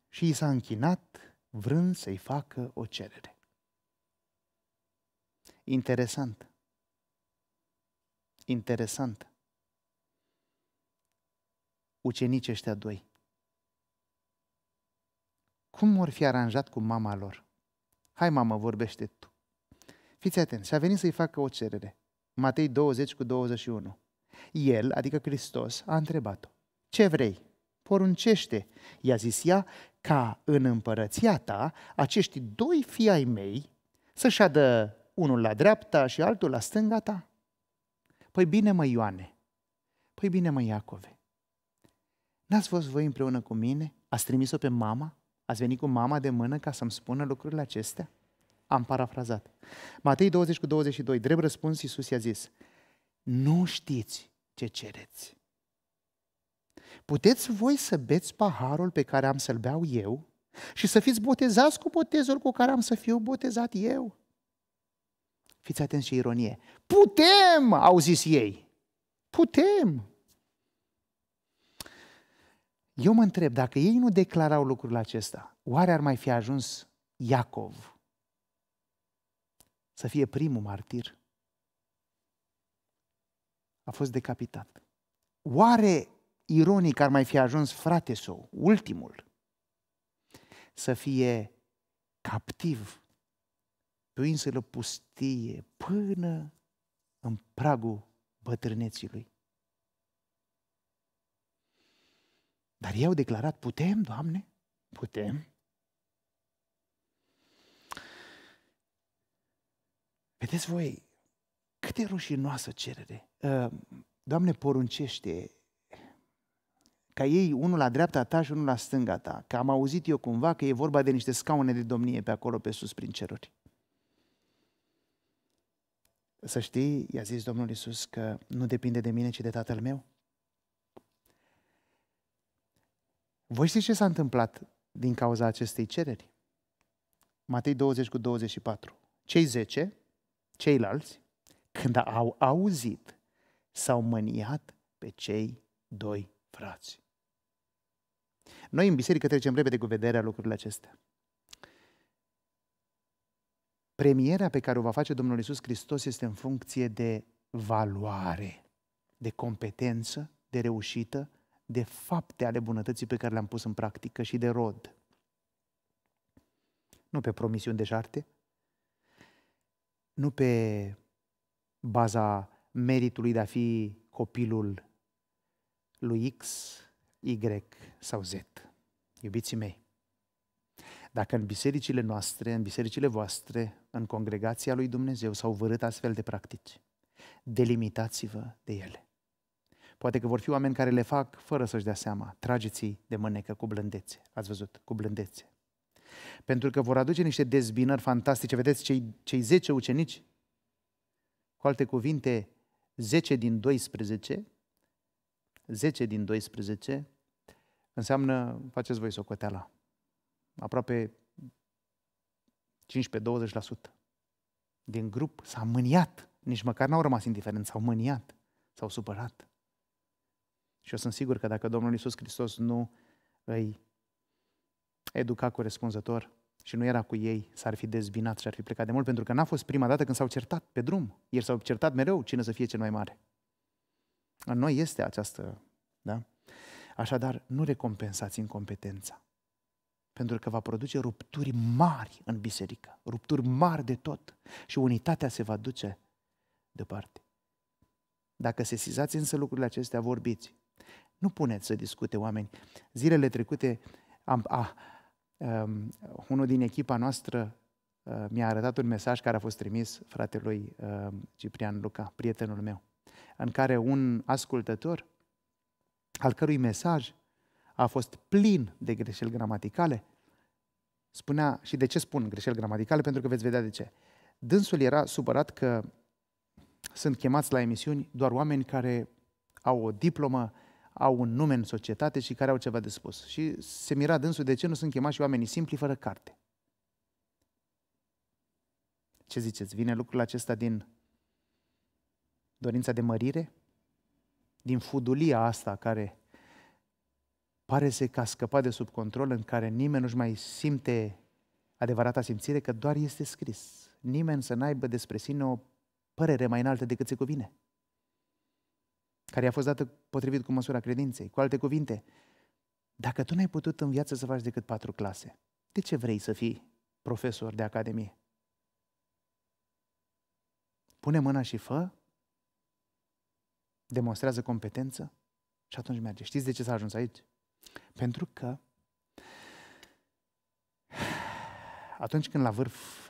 și i s-a închinat vrând să-i facă o cerere. Interesant. Interesant. Ucenici ăștia doi. Cum vor fi aranjat cu mama lor? Hai, mamă, vorbește tu. Fiți atenți, și a venit să-i facă o cerere. Matei 20 cu 21. El, adică Hristos, a întrebat-o. Ce vrei? Poruncește. I-a zis ea ca în împărăția ta acești doi fii ai mei să și adă unul la dreapta și altul la stânga ta. Păi bine, mă Ioane, păi bine, mă Iacove, n-ați fost voi împreună cu mine? Ați trimis-o pe mama? Ați venit cu mama de mână ca să-mi spună lucrurile acestea? Am parafrazat. Matei 20 cu 22. Drept răspuns, Iisus i-a zis, nu știți ce cereți. Puteți voi să beți paharul pe care am să-l beau eu și să fiți botezați cu botezul cu care am să fiu botezat eu? Fiți atenți și ironie. Putem, au zis ei. Putem. Eu mă întreb, dacă ei nu declarau lucrul acesta, oare ar mai fi ajuns Iacov să fie primul martir? A fost decapitat. Oare, ironic, ar mai fi ajuns frate său, ultimul, să fie captiv pe o insulă pustie până în pragul bătrâneții lui? Dar ei au declarat, putem, Doamne, putem. Vedeți voi, cât de rușinoasă cerere. Uh, Doamne, poruncește ca ei unul la dreapta ta și unul la stânga ta. Că am auzit eu cumva că e vorba de niște scaune de domnie pe acolo, pe sus, prin ceruri. Să știi, i-a zis Domnul Isus că nu depinde de mine, ci de Tatăl meu. Voi știți ce s-a întâmplat din cauza acestei cereri? Matei 20 cu 24. Cei 10, ceilalți, când au auzit, s-au mâniat pe cei doi frați. Noi în biserică trecem repede cu vederea lucrurile acestea. Premierea pe care o va face Domnul Isus Hristos este în funcție de valoare, de competență, de reușită, de fapte ale bunătății pe care le-am pus în practică și de rod. Nu pe promisiuni de șarte, nu pe baza meritului de a fi copilul lui X, Y sau Z. Iubiții mei, dacă în bisericile noastre, în bisericile voastre, în congregația lui Dumnezeu s-au vărât astfel de practici, delimitați-vă de ele. Poate că vor fi oameni care le fac fără să-și dea seama. Trageți-i de mânecă cu blândețe. Ați văzut? Cu blândețe. Pentru că vor aduce niște dezbinări fantastice. Vedeți, cei, cei 10 ucenici, cu alte cuvinte, 10 din 12, 10 din 12 înseamnă, faceți voi socoteala, aproape 15-20% din grup s-a mâniat, nici măcar n-au rămas indiferent, s-au mâniat, s-au supărat. Și eu sunt sigur că dacă Domnul Iisus Hristos nu îi educa corespunzător și nu era cu ei, s-ar fi dezbinat și ar fi plecat de mult, pentru că n-a fost prima dată când s-au certat pe drum. Ieri s-au certat mereu cine să fie cel mai mare. În noi este această, da? Așadar, nu recompensați incompetența, pentru că va produce rupturi mari în biserică, rupturi mari de tot și unitatea se va duce departe. Dacă sesizați însă lucrurile acestea, vorbiți, nu puneți să discute oameni. Zilele trecute, am, a, um, unul din echipa noastră uh, mi-a arătat un mesaj care a fost trimis fratelui uh, Ciprian Luca, prietenul meu, în care un ascultător, al cărui mesaj a fost plin de greșeli gramaticale, spunea, și de ce spun greșeli gramaticale, pentru că veți vedea de ce. Dânsul era supărat că sunt chemați la emisiuni doar oameni care au o diplomă au un nume în societate și care au ceva de spus. Și se mira dânsul de ce nu sunt chemați și oamenii simpli fără carte. Ce ziceți? Vine lucrul acesta din dorința de mărire? Din fudulia asta care pare să ca scăpat de sub control, în care nimeni nu-și mai simte adevărata simțire că doar este scris. Nimeni să n-aibă despre sine o părere mai înaltă decât se cuvine care i-a fost dată potrivit cu măsura credinței. Cu alte cuvinte, dacă tu n-ai putut în viață să faci decât patru clase, de ce vrei să fii profesor de academie? Pune mâna și fă, demonstrează competență și atunci merge. Știți de ce s-a ajuns aici? Pentru că atunci când la vârf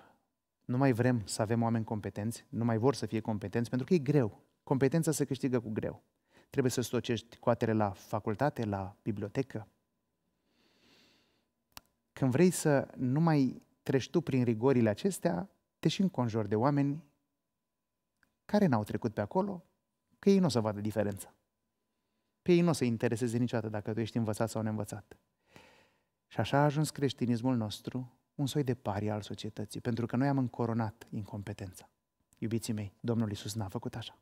nu mai vrem să avem oameni competenți, nu mai vor să fie competenți, pentru că e greu. Competența se câștigă cu greu. Trebuie să stocești coatele la facultate, la bibliotecă. Când vrei să nu mai treci tu prin rigorile acestea, te și înconjori de oameni care n-au trecut pe acolo, că ei nu o să vadă diferența. Pe ei nu o să intereseze niciodată dacă tu ești învățat sau neînvățat. Și așa a ajuns creștinismul nostru un soi de pari al societății, pentru că noi am încoronat incompetența. Iubiții mei, Domnul Isus n-a făcut așa.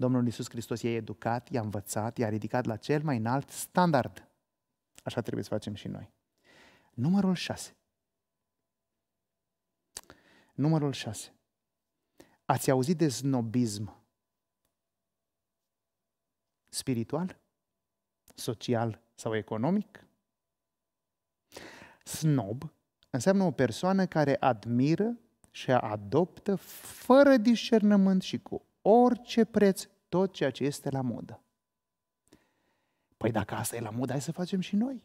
Domnul Iisus Hristos i-a educat, i-a învățat, i-a ridicat la cel mai înalt standard. Așa trebuie să facem și noi. Numărul 6. Numărul 6. Ați auzit de snobism spiritual, social sau economic? Snob înseamnă o persoană care admiră și adoptă fără discernământ și cu orice preț tot ceea ce este la modă. Păi dacă asta e la modă, hai să facem și noi.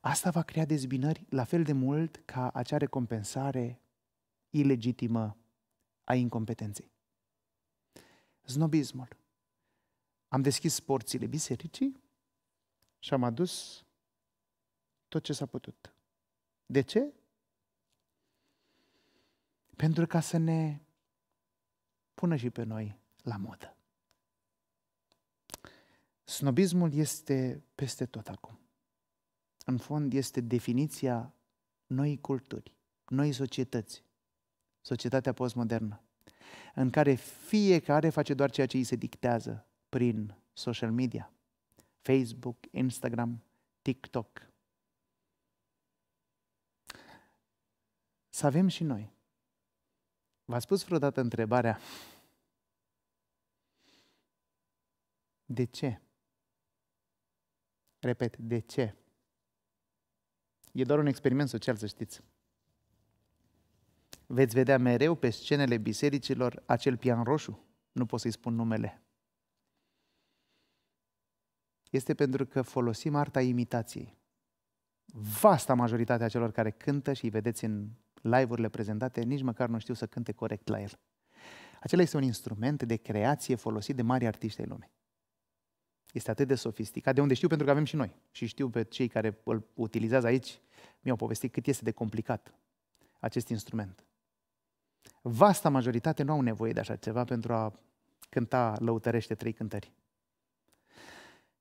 Asta va crea dezbinări la fel de mult ca acea recompensare ilegitimă a incompetenței. Znobismul. Am deschis porțile bisericii și am adus tot ce s-a putut. De ce? Pentru ca să ne pună și pe noi la modă. Snobismul este peste tot acum. În fond, este definiția noii culturi, noi societăți, societatea postmodernă, în care fiecare face doar ceea ce îi se dictează prin social media, Facebook, Instagram, TikTok. Să avem și noi V-ați pus vreodată întrebarea de ce? Repet, de ce? E doar un experiment social, să știți. Veți vedea mereu pe scenele bisericilor acel pian roșu. Nu pot să-i spun numele. Este pentru că folosim arta imitației. Vasta majoritatea celor care cântă și îi vedeți în live-urile prezentate nici măcar nu știu să cânte corect la el. Acela este un instrument de creație folosit de mari artiști ai lumii. Este atât de sofisticat, de unde știu pentru că avem și noi. Și știu pe cei care îl utilizează aici, mi-au povestit cât este de complicat acest instrument. Vasta majoritate nu au nevoie de așa ceva pentru a cânta lăutărește trei cântări.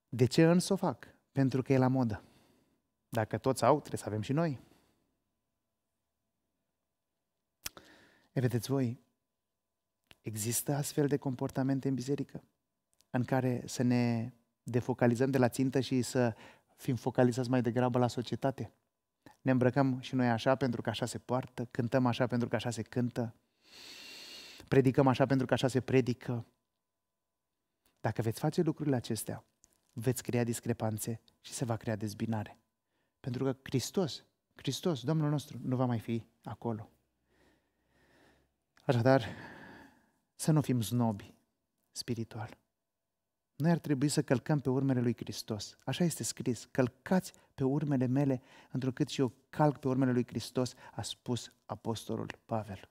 De ce însă o fac? Pentru că e la modă. Dacă toți au, trebuie să avem și noi. Vedeți voi, există astfel de comportamente în biserică în care să ne defocalizăm de la țintă și să fim focalizați mai degrabă la societate. Ne îmbrăcăm și noi așa pentru că așa se poartă, cântăm așa pentru că așa se cântă, predicăm așa pentru că așa se predică. Dacă veți face lucrurile acestea, veți crea discrepanțe și se va crea dezbinare. Pentru că Hristos, Hristos, Domnul nostru, nu va mai fi acolo. Așadar, să nu fim znobi spiritual. Noi ar trebui să călcăm pe urmele lui Hristos. Așa este scris, călcați pe urmele mele, întrucât și eu calc pe urmele lui Hristos, a spus apostolul Pavel.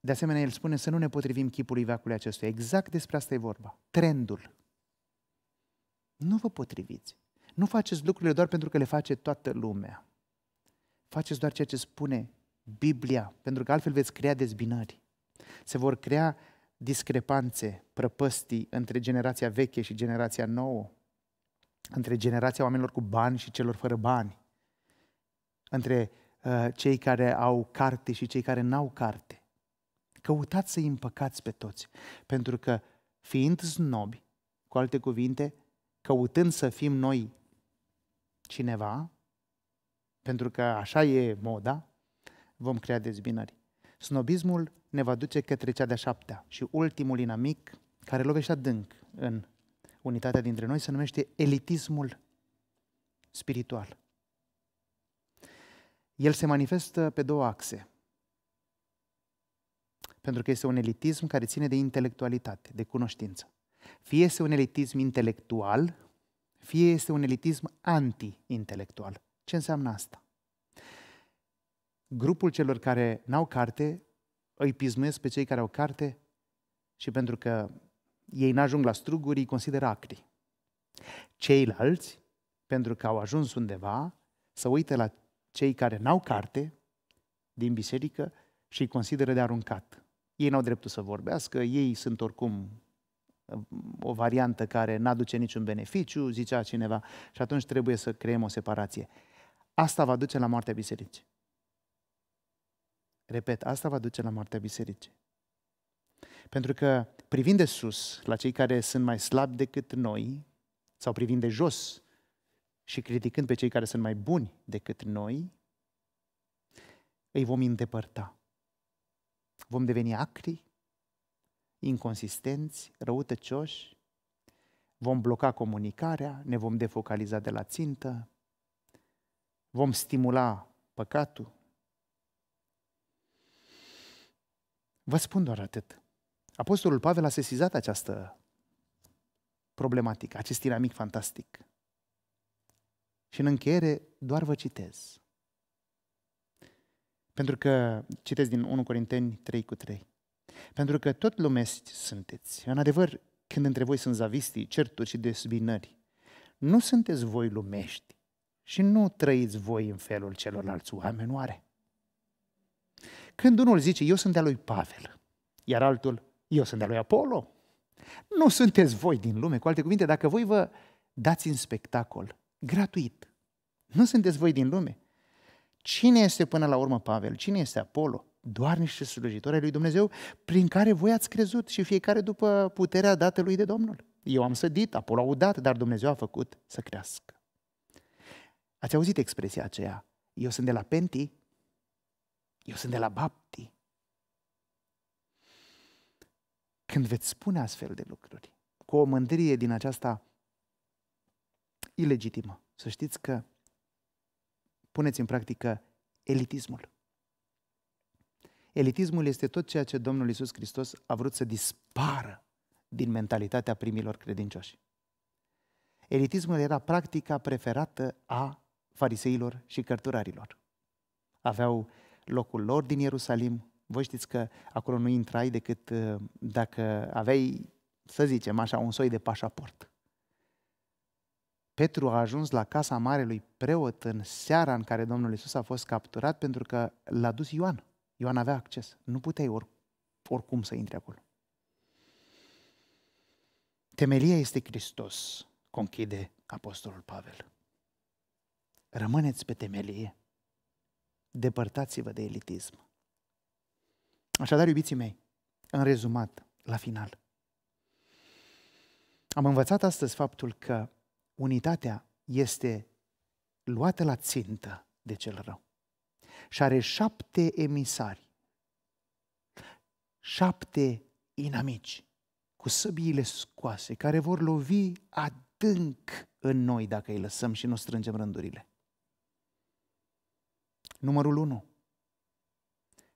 De asemenea, el spune să nu ne potrivim chipului veacului acestuia. Exact despre asta e vorba. Trendul. Nu vă potriviți. Nu faceți lucrurile doar pentru că le face toată lumea. Faceți doar ceea ce spune Biblia, pentru că altfel veți crea dezbinări. Se vor crea discrepanțe, prăpăstii între generația veche și generația nouă, între generația oamenilor cu bani și celor fără bani, între uh, cei care au carte și cei care n-au carte. Căutați să îi împăcați pe toți, pentru că fiind snobi, cu alte cuvinte, căutând să fim noi cineva, pentru că așa e moda, vom crea dezbinări. Snobismul ne va duce către cea de-a șaptea și ultimul inamic care lovește adânc în unitatea dintre noi se numește elitismul spiritual. El se manifestă pe două axe. Pentru că este un elitism care ține de intelectualitate, de cunoștință. Fie este un elitism intelectual, fie este un elitism anti-intelectual. Ce înseamnă asta? grupul celor care n-au carte îi pismuiesc pe cei care au carte și pentru că ei n-ajung la struguri, îi consideră acri. Ceilalți, pentru că au ajuns undeva, să uită la cei care n-au carte din biserică și îi consideră de aruncat. Ei n-au dreptul să vorbească, ei sunt oricum um, o variantă care n-aduce niciun beneficiu, zicea cineva, și atunci trebuie să creăm o separație. Asta va duce la moartea bisericii. Repet, asta va duce la moartea bisericii. Pentru că privind de sus la cei care sunt mai slabi decât noi, sau privind de jos și criticând pe cei care sunt mai buni decât noi, îi vom îndepărta. Vom deveni acri, inconsistenți, răutăcioși, vom bloca comunicarea, ne vom defocaliza de la țintă, vom stimula păcatul, Vă spun doar atât. Apostolul Pavel a sesizat această problematică, acest inamic fantastic. Și în încheiere doar vă citez. Pentru că, citesc din 1 Corinteni 3 cu 3, pentru că tot lumești sunteți. În adevăr, când între voi sunt zavistii, certuri și desbinări, nu sunteți voi lumești și nu trăiți voi în felul celorlalți oameni, oare? Când unul zice, eu sunt de-a lui Pavel, iar altul, eu sunt de-a lui Apollo, nu sunteți voi din lume, cu alte cuvinte, dacă voi vă dați în spectacol, gratuit, nu sunteți voi din lume. Cine este până la urmă Pavel? Cine este Apollo? Doar niște slujitori ai lui Dumnezeu prin care voi ați crezut și fiecare după puterea dată lui de Domnul. Eu am sădit, Apollo a udat, dar Dumnezeu a făcut să crească. Ați auzit expresia aceea? Eu sunt de la Penti, eu sunt de la bapti. Când veți spune astfel de lucruri, cu o mândrie din aceasta ilegitimă, să știți că puneți în practică elitismul. Elitismul este tot ceea ce Domnul Isus Hristos a vrut să dispară din mentalitatea primilor credincioși. Elitismul era practica preferată a fariseilor și cărturarilor. Aveau locul lor din Ierusalim. Voi știți că acolo nu intrai decât uh, dacă aveai, să zicem așa, un soi de pașaport. Petru a ajuns la casa marelui preot în seara în care Domnul Isus a fost capturat pentru că l-a dus Ioan. Ioan avea acces. Nu puteai or, oricum să intri acolo. Temelia este Hristos, conchide Apostolul Pavel. Rămâneți pe temelie depărtați-vă de elitism. Așadar, iubiții mei, în rezumat, la final, am învățat astăzi faptul că unitatea este luată la țintă de cel rău și are șapte emisari, șapte inamici cu săbiile scoase care vor lovi adânc în noi dacă îi lăsăm și nu strângem rândurile. Numărul 1.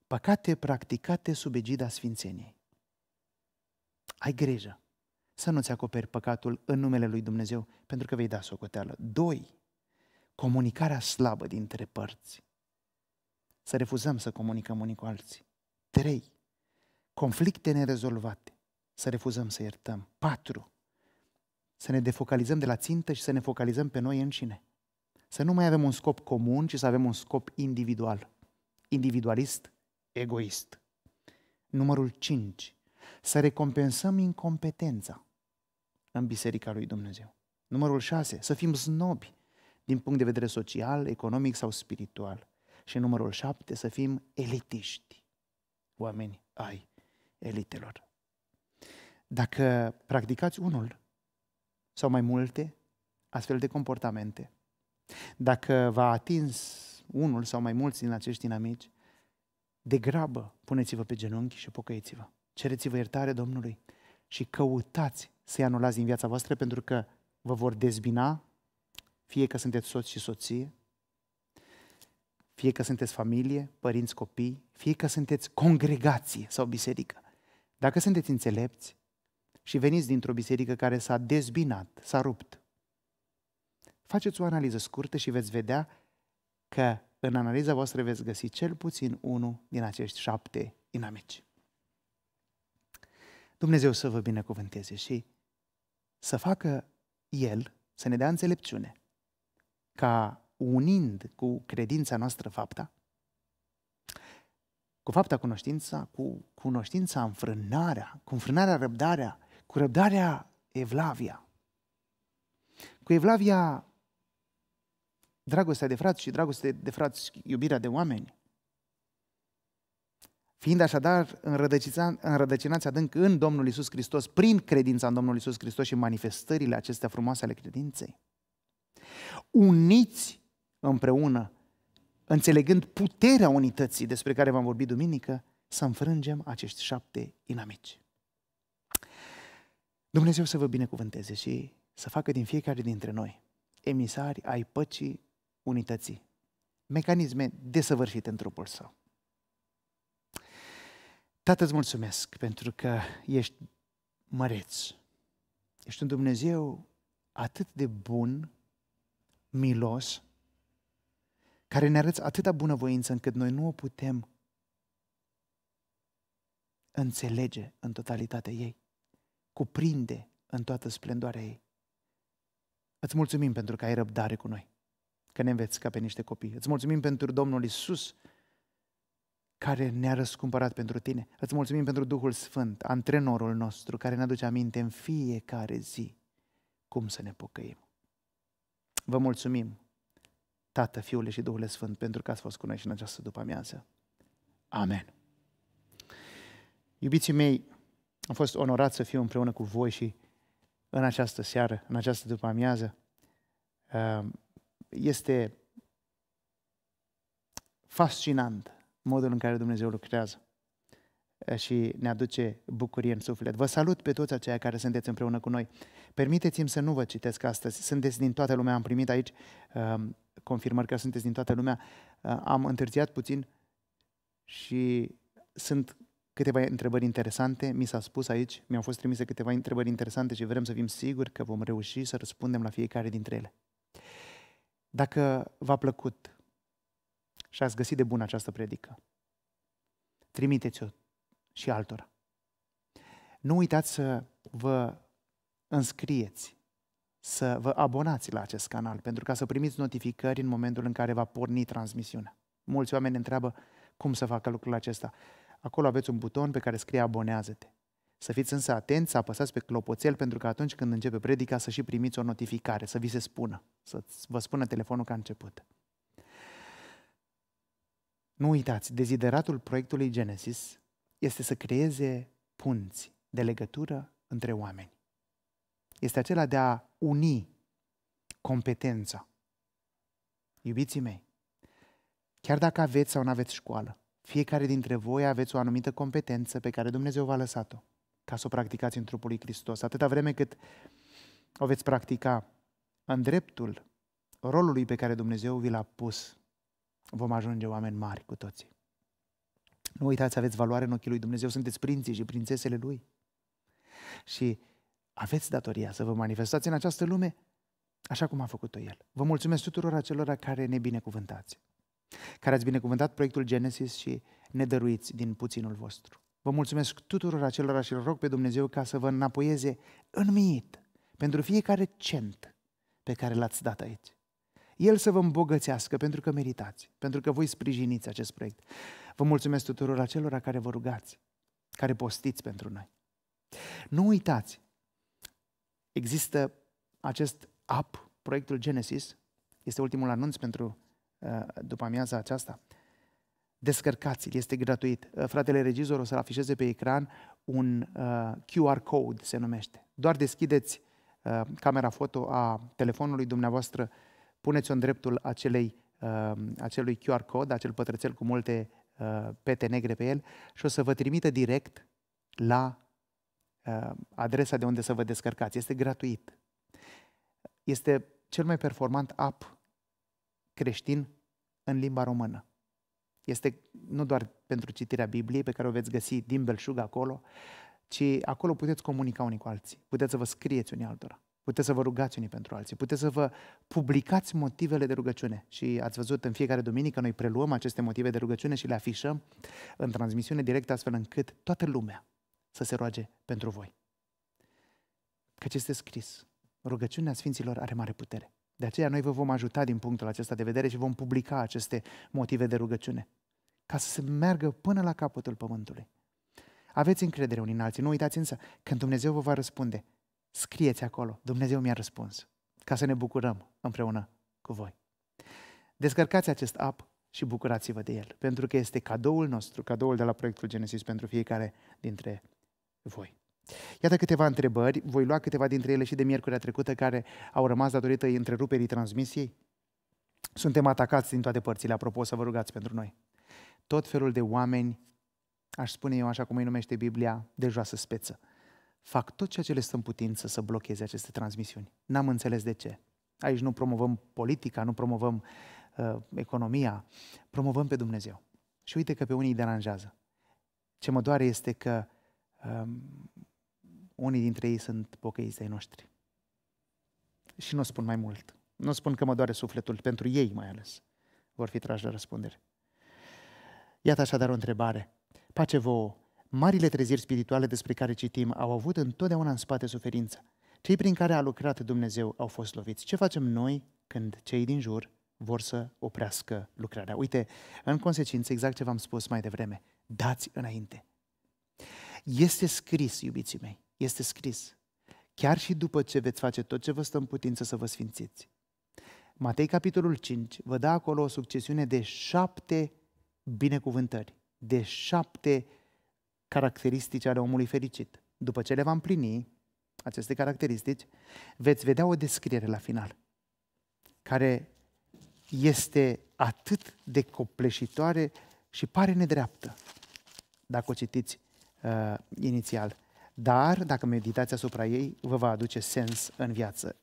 Păcate practicate sub egida Sfințeniei. Ai grijă să nu-ți acoperi păcatul în numele lui Dumnezeu, pentru că vei da socoteală. 2. Comunicarea slabă dintre părți. Să refuzăm să comunicăm unii cu alții. 3. Conflicte nerezolvate. Să refuzăm să iertăm. 4. Să ne defocalizăm de la țintă și să ne focalizăm pe noi înșine. Să nu mai avem un scop comun, ci să avem un scop individual. Individualist, egoist. Numărul 5. Să recompensăm incompetența în Biserica lui Dumnezeu. Numărul 6. Să fim snobi din punct de vedere social, economic sau spiritual. Și numărul 7. Să fim elitiști, oameni ai elitelor. Dacă practicați unul sau mai multe astfel de comportamente, dacă v-a atins unul sau mai mulți din acești inamici, de grabă puneți-vă pe genunchi și pocăiți-vă. Cereți-vă iertare Domnului și căutați să-i anulați din viața voastră pentru că vă vor dezbina, fie că sunteți soți și soție, fie că sunteți familie, părinți, copii, fie că sunteți congregație sau biserică. Dacă sunteți înțelepți și veniți dintr-o biserică care s-a dezbinat, s-a rupt, Faceți o analiză scurtă și veți vedea că în analiza voastră veți găsi cel puțin unul din acești șapte inamici. Dumnezeu să vă binecuvânteze și să facă El să ne dea înțelepciune ca unind cu credința noastră fapta, cu fapta cunoștința, cu cunoștința înfrânarea, cu înfrânarea răbdarea, cu răbdarea evlavia, cu evlavia Dragostea de frați și dragostea de frați, iubirea de oameni. Fiind așadar înrădăcinați adânc în Domnul Isus Hristos, prin credința în Domnul Isus Hristos și manifestările acestea frumoase ale credinței. Uniți împreună, înțelegând puterea unității despre care v-am vorbit duminică, să înfrângem acești șapte inamici. Dumnezeu să vă binecuvânteze și să facă din fiecare dintre noi emisari ai păcii unității. Mecanisme desăvârșite în trupul său. Tată, îți mulțumesc pentru că ești măreț. Ești un Dumnezeu atât de bun, milos, care ne arăți atâta bunăvoință încât noi nu o putem înțelege în totalitatea ei, cuprinde în toată splendoarea ei. Îți mulțumim pentru că ai răbdare cu noi că ne înveți ca pe niște copii. Îți mulțumim pentru Domnul Isus care ne-a răscumpărat pentru tine. Îți mulțumim pentru Duhul Sfânt, antrenorul nostru, care ne aduce aminte în fiecare zi cum să ne pocăim. Vă mulțumim, Tată, Fiule și Duhul Sfânt, pentru că ați fost cu noi și în această după-amiază. Amen. Iubiții mei, am fost onorat să fiu împreună cu voi și în această seară, în această după-amiază. Uh, este fascinant modul în care Dumnezeu lucrează eh, și ne aduce bucurie în suflet. Vă salut pe toți aceia care sunteți împreună cu noi. Permiteți-mi să nu vă citesc astăzi. Sunteți din toată lumea, am primit aici uh, confirmări că sunteți din toată lumea. Uh, am întârziat puțin și sunt câteva întrebări interesante. Mi s-a spus aici, mi-au fost trimise câteva întrebări interesante și vrem să fim siguri că vom reuși să răspundem la fiecare dintre ele. Dacă v-a plăcut și ați găsit de bună această predică, trimiteți-o și altora. Nu uitați să vă înscrieți, să vă abonați la acest canal, pentru ca să primiți notificări în momentul în care va porni transmisiunea. Mulți oameni întreabă cum să facă lucrul acesta. Acolo aveți un buton pe care scrie abonează-te. Să fiți însă atenți, să apăsați pe clopoțel, pentru că atunci când începe predica să și primiți o notificare, să vi se spună, să vă spună telefonul că a început. Nu uitați, dezideratul proiectului Genesis este să creeze punți de legătură între oameni. Este acela de a uni competența. Iubiții mei, chiar dacă aveți sau nu aveți școală, fiecare dintre voi aveți o anumită competență pe care Dumnezeu v-a lăsat-o ca să o practicați în trupul lui Hristos. Atâta vreme cât o veți practica în dreptul rolului pe care Dumnezeu vi l-a pus, vom ajunge oameni mari cu toții. Nu uitați, aveți valoare în ochii lui Dumnezeu, sunteți prinții și prințesele lui. Și aveți datoria să vă manifestați în această lume așa cum a făcut-o El. Vă mulțumesc tuturor acelora care ne binecuvântați, care ați binecuvântat proiectul Genesis și ne dăruiți din puținul vostru. Vă mulțumesc tuturor acelora și rog pe Dumnezeu ca să vă înapoieze miit pentru fiecare cent pe care l-ați dat aici. El să vă îmbogățească pentru că meritați, pentru că voi sprijiniți acest proiect. Vă mulțumesc tuturor acelora care vă rugați, care postiți pentru noi. Nu uitați, există acest app, proiectul Genesis, este ultimul anunț pentru uh, după amiaza aceasta descărcați-l, este gratuit. Uh, fratele regizor o să-l afișeze pe ecran un uh, QR code, se numește. Doar deschideți uh, camera foto a telefonului dumneavoastră, puneți-o în dreptul acelei, uh, acelui QR code, acel pătrățel cu multe uh, pete negre pe el și o să vă trimită direct la uh, adresa de unde să vă descărcați. Este gratuit. Este cel mai performant app creștin în limba română. Este nu doar pentru citirea Bibliei, pe care o veți găsi din belșug acolo, ci acolo puteți comunica unii cu alții, puteți să vă scrieți unii altora, puteți să vă rugați unii pentru alții, puteți să vă publicați motivele de rugăciune. Și ați văzut în fiecare duminică noi preluăm aceste motive de rugăciune și le afișăm în transmisiune directă, astfel încât toată lumea să se roage pentru voi. Căci este scris, rugăciunea Sfinților are mare putere. De aceea noi vă vom ajuta din punctul acesta de vedere și vom publica aceste motive de rugăciune ca să se meargă până la capătul pământului. Aveți încredere unii în alții, nu uitați însă, când Dumnezeu vă va răspunde, scrieți acolo, Dumnezeu mi-a răspuns, ca să ne bucurăm împreună cu voi. Descărcați acest app și bucurați-vă de el, pentru că este cadoul nostru, cadoul de la proiectul Genesis pentru fiecare dintre voi. Iată câteva întrebări, voi lua câteva dintre ele și de miercurea trecută care au rămas datorită întreruperii transmisiei. Suntem atacați din toate părțile, apropo, să vă rugați pentru noi tot felul de oameni, aș spune eu așa cum îi numește Biblia, de joasă speță. Fac tot ceea ce le sunt putință să blocheze aceste transmisiuni. N-am înțeles de ce. Aici nu promovăm politica, nu promovăm uh, economia, promovăm pe Dumnezeu. Și uite că pe unii îi deranjează. Ce mă doare este că um, unii dintre ei sunt pocăiți ai noștri. Și nu spun mai mult. Nu spun că mă doare sufletul, pentru ei mai ales. Vor fi trași la răspundere. Iată așadar o întrebare. Pace vouă, marile treziri spirituale despre care citim au avut întotdeauna în spate suferință. Cei prin care a lucrat Dumnezeu au fost loviți. Ce facem noi când cei din jur vor să oprească lucrarea? Uite, în consecință, exact ce v-am spus mai devreme, dați înainte. Este scris, iubiții mei, este scris. Chiar și după ce veți face tot ce vă stă în putință să vă sfințiți. Matei, capitolul 5, vă dă acolo o succesiune de șapte binecuvântări, de șapte caracteristici ale omului fericit. După ce le va împlini, aceste caracteristici, veți vedea o descriere la final, care este atât de copleșitoare și pare nedreaptă, dacă o citiți uh, inițial. Dar, dacă meditați asupra ei, vă va aduce sens în viață.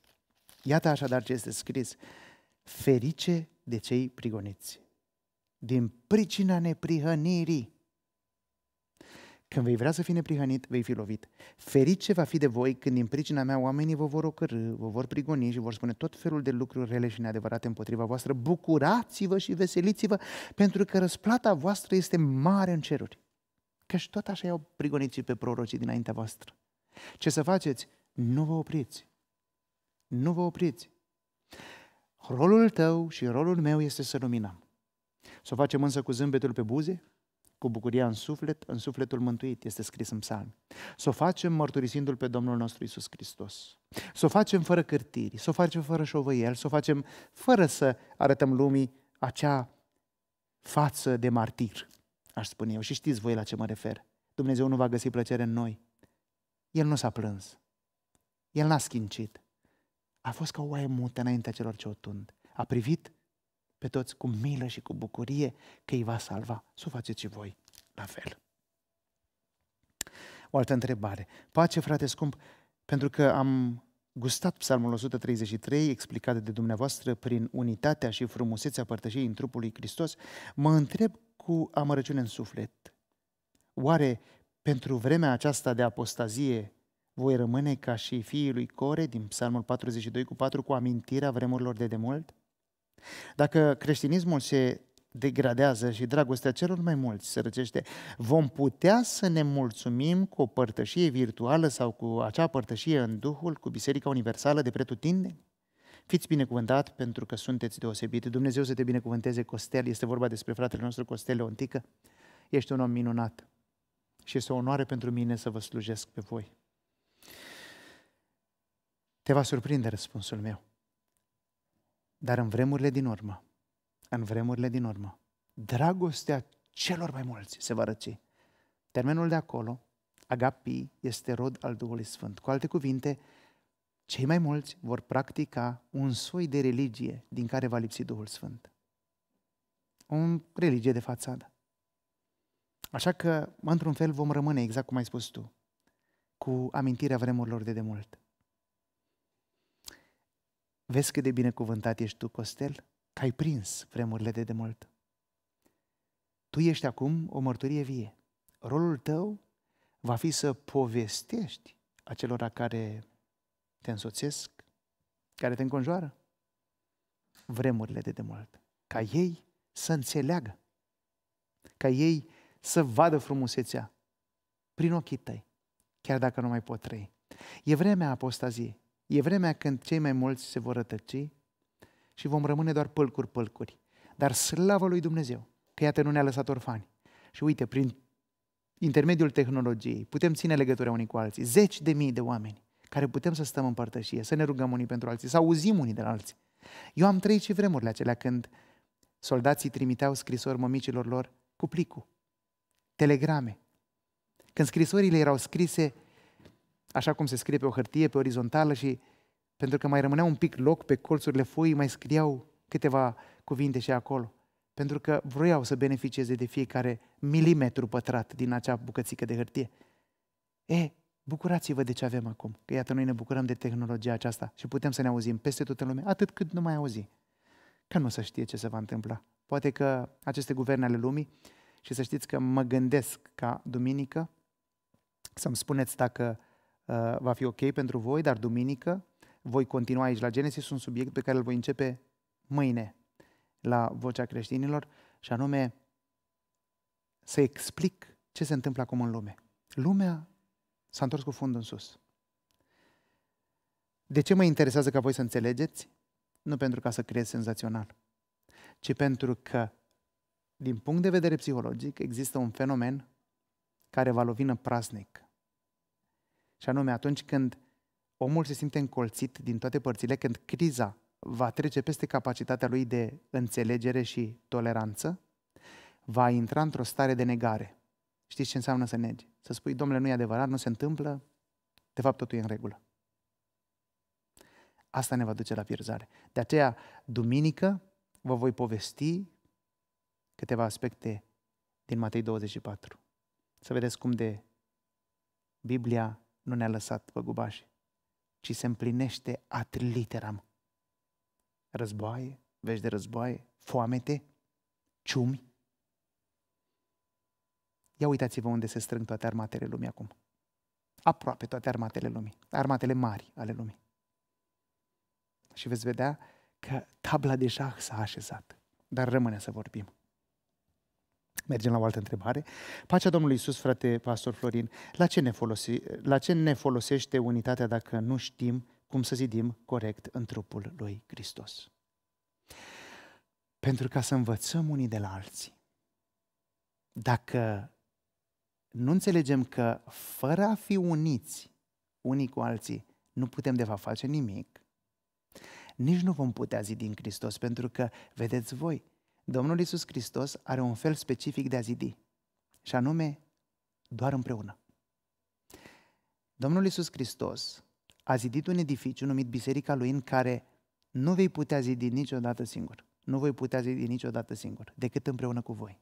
Iată așadar ce este scris. Ferice de cei prigoniți din pricina neprihănirii. Când vei vrea să fii neprihănit, vei fi lovit. Ferice va fi de voi când din pricina mea oamenii vă vor ocărâ, vă vor prigoni și vor spune tot felul de lucruri rele și neadevărate împotriva voastră. Bucurați-vă și veseliți-vă, pentru că răsplata voastră este mare în ceruri. și tot așa i-au prigonit și pe prorocii dinaintea voastră. Ce să faceți? Nu vă opriți. Nu vă opriți. Rolul tău și rolul meu este să luminăm. Să o facem însă cu zâmbetul pe buze, cu bucuria în suflet, în sufletul mântuit, este scris în Psalm. Să o facem mărturisindu-L pe Domnul nostru Isus Hristos. Să o facem fără cârtiri, să o facem fără șovăiel, să o facem fără să arătăm lumii acea față de martir, aș spune eu. Și știți voi la ce mă refer. Dumnezeu nu va găsi plăcere în noi. El nu s-a plâns. El n-a schincit. A fost ca o oaie mută înaintea celor ce o tund. A privit pe toți cu milă și cu bucurie că îi va salva. Să o faceți și voi la fel. O altă întrebare. Pace, frate scump, pentru că am gustat Psalmul 133, explicat de dumneavoastră prin unitatea și frumusețea părtășiei în trupul lui Hristos, mă întreb cu amărăciune în suflet. Oare pentru vremea aceasta de apostazie voi rămâne ca și fiii lui Core din Psalmul 42 cu 4 cu amintirea vremurilor de demult? Dacă creștinismul se degradează și dragostea celor mai mulți se răcește, vom putea să ne mulțumim cu o părtășie virtuală sau cu acea părtășie în Duhul, cu Biserica Universală de Pretutinde? Fiți binecuvântat pentru că sunteți deosebit. Dumnezeu să te binecuvânteze, Costel. Este vorba despre fratele nostru Costel Leontică. Ești un om minunat și este o onoare pentru mine să vă slujesc pe voi. Te va surprinde răspunsul meu. Dar în vremurile din urmă, în vremurile din urmă, dragostea celor mai mulți se va răci. Termenul de acolo, agapi, este rod al Duhului Sfânt. Cu alte cuvinte, cei mai mulți vor practica un soi de religie din care va lipsi Duhul Sfânt. O religie de fațadă. Așa că, într-un fel, vom rămâne, exact cum ai spus tu, cu amintirea vremurilor de demult. Vezi cât de binecuvântat ești tu, Costel, că ai prins vremurile de demult. Tu ești acum o mărturie vie. Rolul tău va fi să povestești acelora care te însoțesc, care te înconjoară, vremurile de demult, ca ei să înțeleagă, ca ei să vadă frumusețea prin ochii tăi, chiar dacă nu mai pot trăi. E vremea apostaziei. E vremea când cei mai mulți se vor rătăci și vom rămâne doar pălcuri-pălcuri. Dar slavă lui Dumnezeu, că iată nu ne-a lăsat orfani. Și uite, prin intermediul tehnologiei putem ține legătura unii cu alții. Zeci de mii de oameni care putem să stăm în părtășie, să ne rugăm unii pentru alții, să auzim unii de la alții. Eu am trăit și vremurile acelea când soldații trimiteau scrisori mămicilor lor cu plicul, telegrame. Când scrisorile erau scrise așa cum se scrie pe o hârtie, pe orizontală și pentru că mai rămânea un pic loc pe colțurile foii, mai scriau câteva cuvinte și acolo. Pentru că vroiau să beneficieze de fiecare milimetru pătrat din acea bucățică de hârtie. E, bucurați-vă de ce avem acum, că iată noi ne bucurăm de tehnologia aceasta și putem să ne auzim peste tot în lume, atât cât nu mai auzi. Că nu o să știe ce se va întâmpla. Poate că aceste guverne ale lumii, și să știți că mă gândesc ca duminică să-mi spuneți dacă Uh, va fi ok pentru voi, dar duminică voi continua aici la Genesis, un subiect pe care îl voi începe mâine la Vocea Creștinilor, și anume să explic ce se întâmplă acum în lume. Lumea s-a întors cu fundul în sus. De ce mă interesează ca voi să înțelegeți? Nu pentru ca să creez senzațional, ci pentru că, din punct de vedere psihologic, există un fenomen care va lovină în prasnic și anume atunci când omul se simte încolțit din toate părțile, când criza va trece peste capacitatea lui de înțelegere și toleranță, va intra într-o stare de negare. Știți ce înseamnă să negi? Să spui, domnule, nu e adevărat, nu se întâmplă, de fapt totul e în regulă. Asta ne va duce la pierzare. De aceea, duminică, vă voi povesti câteva aspecte din Matei 24. Să vedeți cum de Biblia nu ne-a lăsat păgubași, ci se împlinește at literam. Războaie, vești de războaie, foamete, ciumi. Ia uitați-vă unde se strâng toate armatele lumii acum. Aproape toate armatele lumii, armatele mari ale lumii. Și veți vedea că tabla deja s-a așezat, dar rămâne să vorbim. Mergem la o altă întrebare. Pacea Domnului Iisus, frate pastor Florin, la ce, ne folosi, la ce ne folosește unitatea dacă nu știm cum să zidim corect în trupul lui Hristos? Pentru ca să învățăm unii de la alții. Dacă nu înțelegem că fără a fi uniți unii cu alții, nu putem de fapt face nimic, nici nu vom putea zidi în Hristos, pentru că, vedeți voi, Domnul Isus Hristos are un fel specific de a zidi, și anume doar împreună. Domnul Isus Hristos a zidit un edificiu numit Biserica lui în care nu vei putea zidi niciodată singur. Nu voi putea zidi niciodată singur, decât împreună cu voi.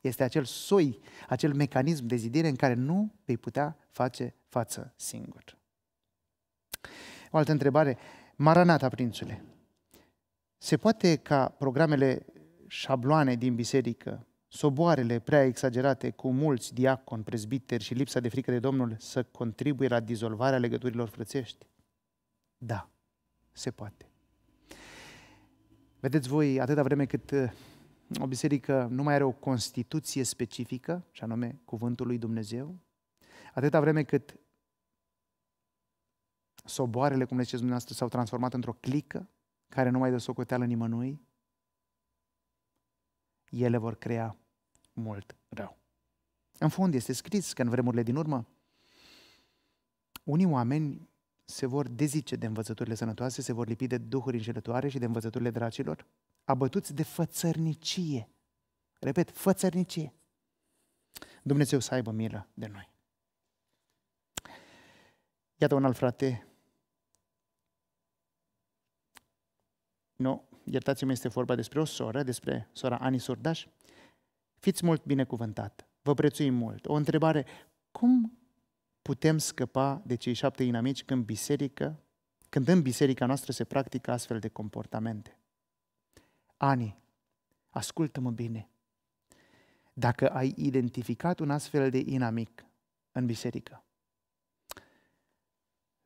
Este acel soi, acel mecanism de zidire în care nu vei putea face față singur. O altă întrebare. Maranata, prințule, se poate ca programele șabloane din biserică, soboarele prea exagerate cu mulți diaconi, prezbiteri și lipsa de frică de Domnul să contribuie la dizolvarea legăturilor frățești? Da, se poate. Vedeți voi, atâta vreme cât uh, o biserică nu mai are o constituție specifică, și anume cuvântul lui Dumnezeu, atâta vreme cât soboarele, cum le ziceți dumneavoastră, s-au transformat într-o clică, care nu mai dă socoteală nimănui, ele vor crea mult rău. În fond, este scris că în vremurile din urmă, unii oameni se vor dezice de învățăturile sănătoase, se vor lipi de duhuri înșelătoare și de învățăturile dracilor, abătuți de fățărnicie. Repet, fățărnicie. Dumnezeu să aibă milă de noi. Iată un alt frate Nu, iertați mă este vorba despre o soră, despre sora Ani Surdaș. Fiți mult binecuvântat, vă prețuim mult. O întrebare, cum putem scăpa de cei șapte inamici când biserică, când în biserica noastră se practică astfel de comportamente? Ani, ascultă-mă bine. Dacă ai identificat un astfel de inamic în biserică,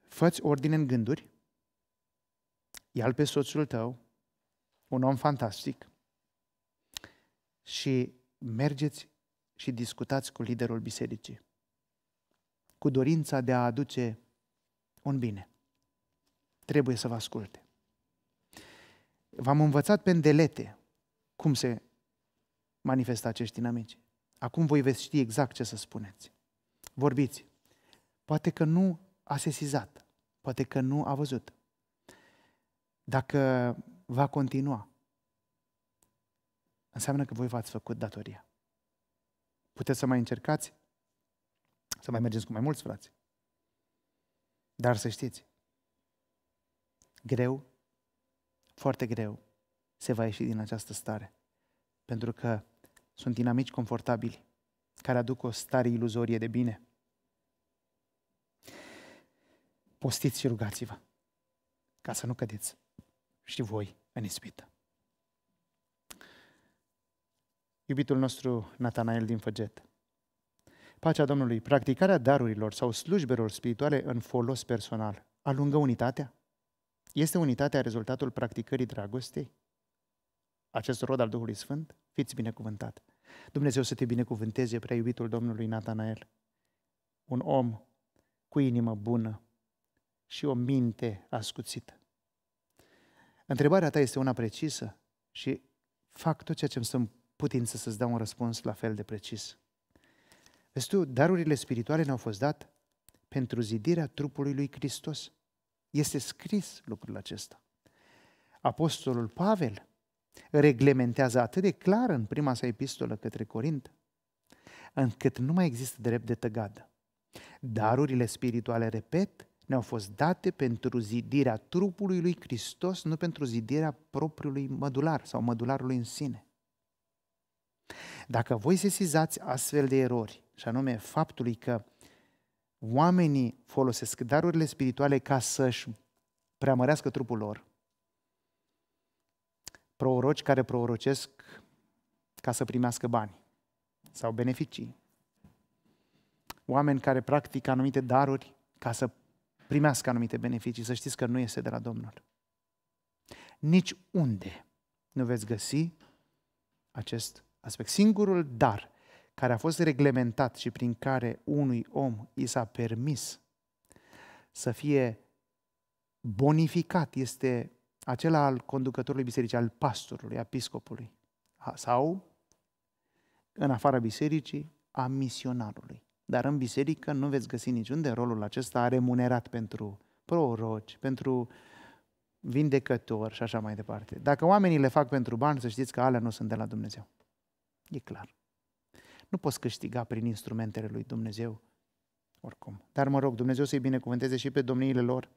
fă ordine în gânduri, ia pe soțul tău, un om fantastic, și mergeți și discutați cu liderul bisericii, cu dorința de a aduce un bine. Trebuie să vă asculte. V-am învățat pe îndelete cum se manifestă acești dinamici. Acum voi veți ști exact ce să spuneți. Vorbiți. Poate că nu a sesizat, poate că nu a văzut. Dacă va continua. Înseamnă că voi v-ați făcut datoria. Puteți să mai încercați, să mai mergeți cu mai mulți frați. Dar să știți, greu, foarte greu, se va ieși din această stare. Pentru că sunt inamici confortabili, care aduc o stare iluzorie de bine. Postiți și rugați-vă, ca să nu cădeți și voi în ispită. Iubitul nostru Natanael din Făget, pacea Domnului, practicarea darurilor sau slujbelor spirituale în folos personal, alungă unitatea? Este unitatea rezultatul practicării dragostei? Acest rod al Duhului Sfânt? Fiți binecuvântat! Dumnezeu să te binecuvânteze, prea iubitul Domnului Natanael, un om cu inimă bună și o minte ascuțită. Întrebarea ta este una precisă și fac tot ceea ce îmi sunt putin să-ți dau un răspuns la fel de precis. Vezi tu, darurile spirituale ne-au fost dat pentru zidirea trupului lui Hristos. Este scris lucrul acesta. Apostolul Pavel reglementează atât de clar în prima sa epistolă către Corint, încât nu mai există drept de tăgadă. Darurile spirituale, repet, ne-au fost date pentru zidirea trupului lui Hristos, nu pentru zidirea propriului mădular sau mădularului în sine. Dacă voi sesizați astfel de erori, și anume faptului că oamenii folosesc darurile spirituale ca să-și preamărească trupul lor, proroci care prorocesc ca să primească bani sau beneficii, oameni care practică anumite daruri ca să primească anumite beneficii, să știți că nu este de la Domnul. Nici unde nu veți găsi acest aspect. Singurul dar care a fost reglementat și prin care unui om i s-a permis să fie bonificat este acela al conducătorului bisericii, al pastorului, episcopului sau, în afara bisericii, a misionarului. Dar în biserică nu veți găsi niciunde rolul acesta remunerat pentru proroci, pentru vindecători și așa mai departe. Dacă oamenii le fac pentru bani, să știți că alea nu sunt de la Dumnezeu. E clar. Nu poți câștiga prin instrumentele lui Dumnezeu oricum. Dar mă rog, Dumnezeu să-i binecuvânteze și pe domniile lor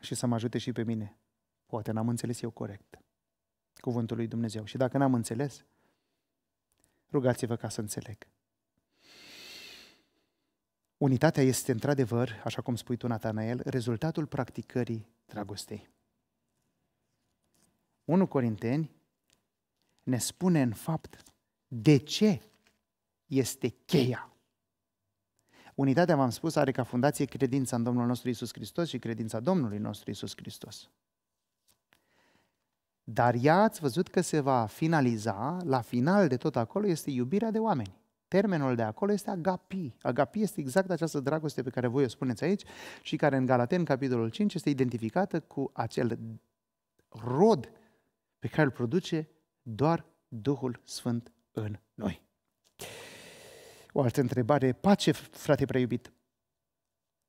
și să mă ajute și pe mine. Poate n-am înțeles eu corect cuvântul lui Dumnezeu. Și dacă n-am înțeles, Rugați-vă ca să înțeleg. Unitatea este într-adevăr, așa cum spui tu, Natanael, rezultatul practicării dragostei. 1 Corinteni ne spune în fapt de ce este cheia. Unitatea, v-am spus, are ca fundație credința în Domnul nostru Isus Hristos și credința Domnului nostru Isus Hristos. Dar ea ați văzut că se va finaliza, la final de tot acolo este iubirea de oameni. Termenul de acolo este agapi. Agapi este exact această dragoste pe care voi o spuneți aici și care în Galaten, capitolul 5, este identificată cu acel rod pe care îl produce doar Duhul Sfânt în noi. O altă întrebare. Pace, frate preiubit.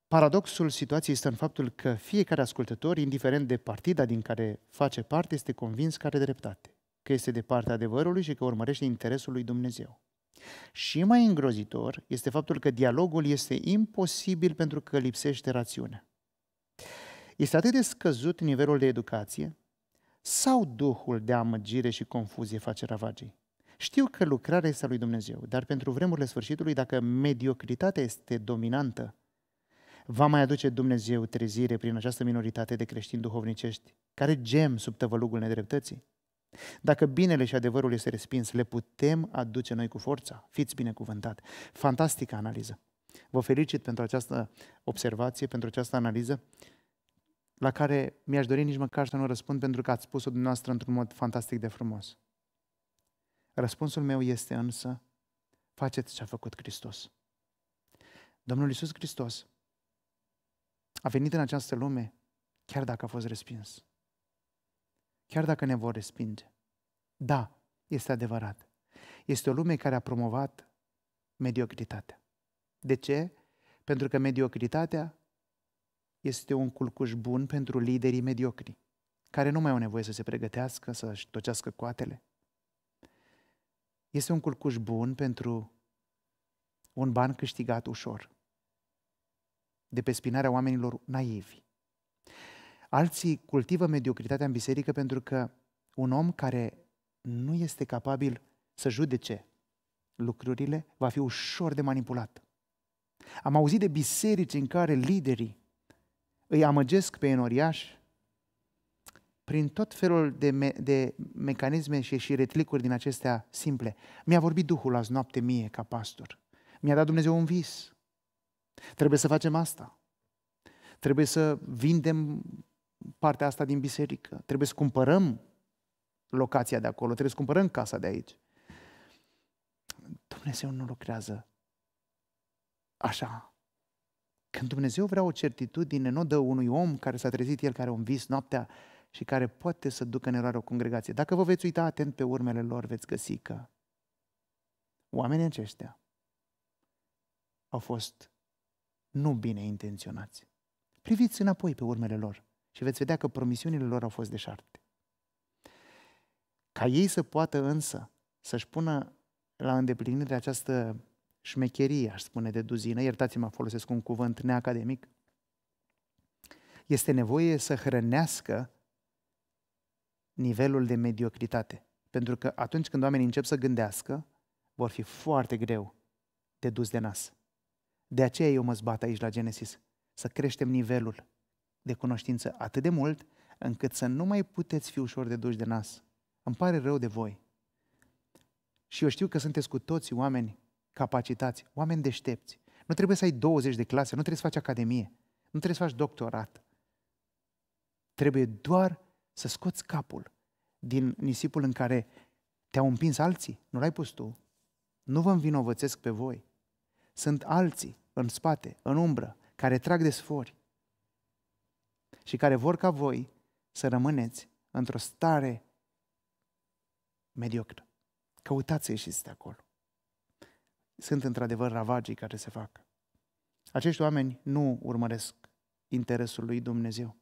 Paradoxul situației este în faptul că fiecare ascultător, indiferent de partida din care face parte, este convins că are dreptate, că este de partea adevărului și că urmărește interesul lui Dumnezeu. Și mai îngrozitor este faptul că dialogul este imposibil pentru că lipsește rațiunea. Este atât de scăzut nivelul de educație sau duhul de amăgire și confuzie face ravagii. Știu că lucrarea este a lui Dumnezeu, dar pentru vremurile sfârșitului, dacă mediocritatea este dominantă, va mai aduce Dumnezeu trezire prin această minoritate de creștini duhovnicești care gem sub tăvălugul nedreptății? Dacă binele și adevărul este respins, le putem aduce noi cu forța. Fiți binecuvântat. Fantastică analiză. Vă felicit pentru această observație, pentru această analiză, la care mi-aș dori nici măcar să nu răspund pentru că ați spus-o dumneavoastră într-un mod fantastic de frumos. Răspunsul meu este însă, faceți ce a făcut Hristos. Domnul Iisus Hristos a venit în această lume chiar dacă a fost respins. Chiar dacă ne vor respinge. Da, este adevărat. Este o lume care a promovat mediocritatea. De ce? Pentru că mediocritatea este un culcuș bun pentru liderii mediocri, care nu mai au nevoie să se pregătească, să-și tocească coatele. Este un culcuș bun pentru un ban câștigat ușor de pe spinarea oamenilor naivi. Alții cultivă mediocritatea în biserică pentru că un om care nu este capabil să judece lucrurile va fi ușor de manipulat. Am auzit de biserici în care liderii îi amăgesc pe enoriași prin tot felul de, me- de mecanisme și, și retlicuri din acestea simple. Mi-a vorbit Duhul azi noapte mie ca pastor. Mi-a dat Dumnezeu un vis. Trebuie să facem asta. Trebuie să vindem partea asta din biserică. Trebuie să cumpărăm locația de acolo, trebuie să cumpărăm casa de aici. Dumnezeu nu lucrează așa. Când Dumnezeu vrea o certitudine, nu dă unui om care s-a trezit el, care a un vis noaptea și care poate să ducă în eroare o congregație. Dacă vă veți uita atent pe urmele lor, veți găsi că oamenii aceștia au fost nu bine intenționați. Priviți înapoi pe urmele lor și veți vedea că promisiunile lor au fost deșarte. Ca ei să poată însă să-și pună la îndeplinire această șmecherie, aș spune, de duzină, iertați-mă, folosesc un cuvânt neacademic, este nevoie să hrănească nivelul de mediocritate. Pentru că atunci când oamenii încep să gândească, vor fi foarte greu de dus de nas. De aceea eu mă zbat aici la Genesis, să creștem nivelul de cunoștință atât de mult încât să nu mai puteți fi ușor de duși de nas. Îmi pare rău de voi. Și eu știu că sunteți cu toți oameni capacitați, oameni deștepți. Nu trebuie să ai 20 de clase, nu trebuie să faci academie, nu trebuie să faci doctorat. Trebuie doar să scoți capul din nisipul în care te-au împins alții, nu l-ai pus tu. Nu vă învinovățesc pe voi. Sunt alții în spate, în umbră, care trag de sfori și care vor ca voi să rămâneți într-o stare mediocră. Căutați să ieșiți de acolo. Sunt într-adevăr ravagii care se fac. Acești oameni nu urmăresc interesul lui Dumnezeu.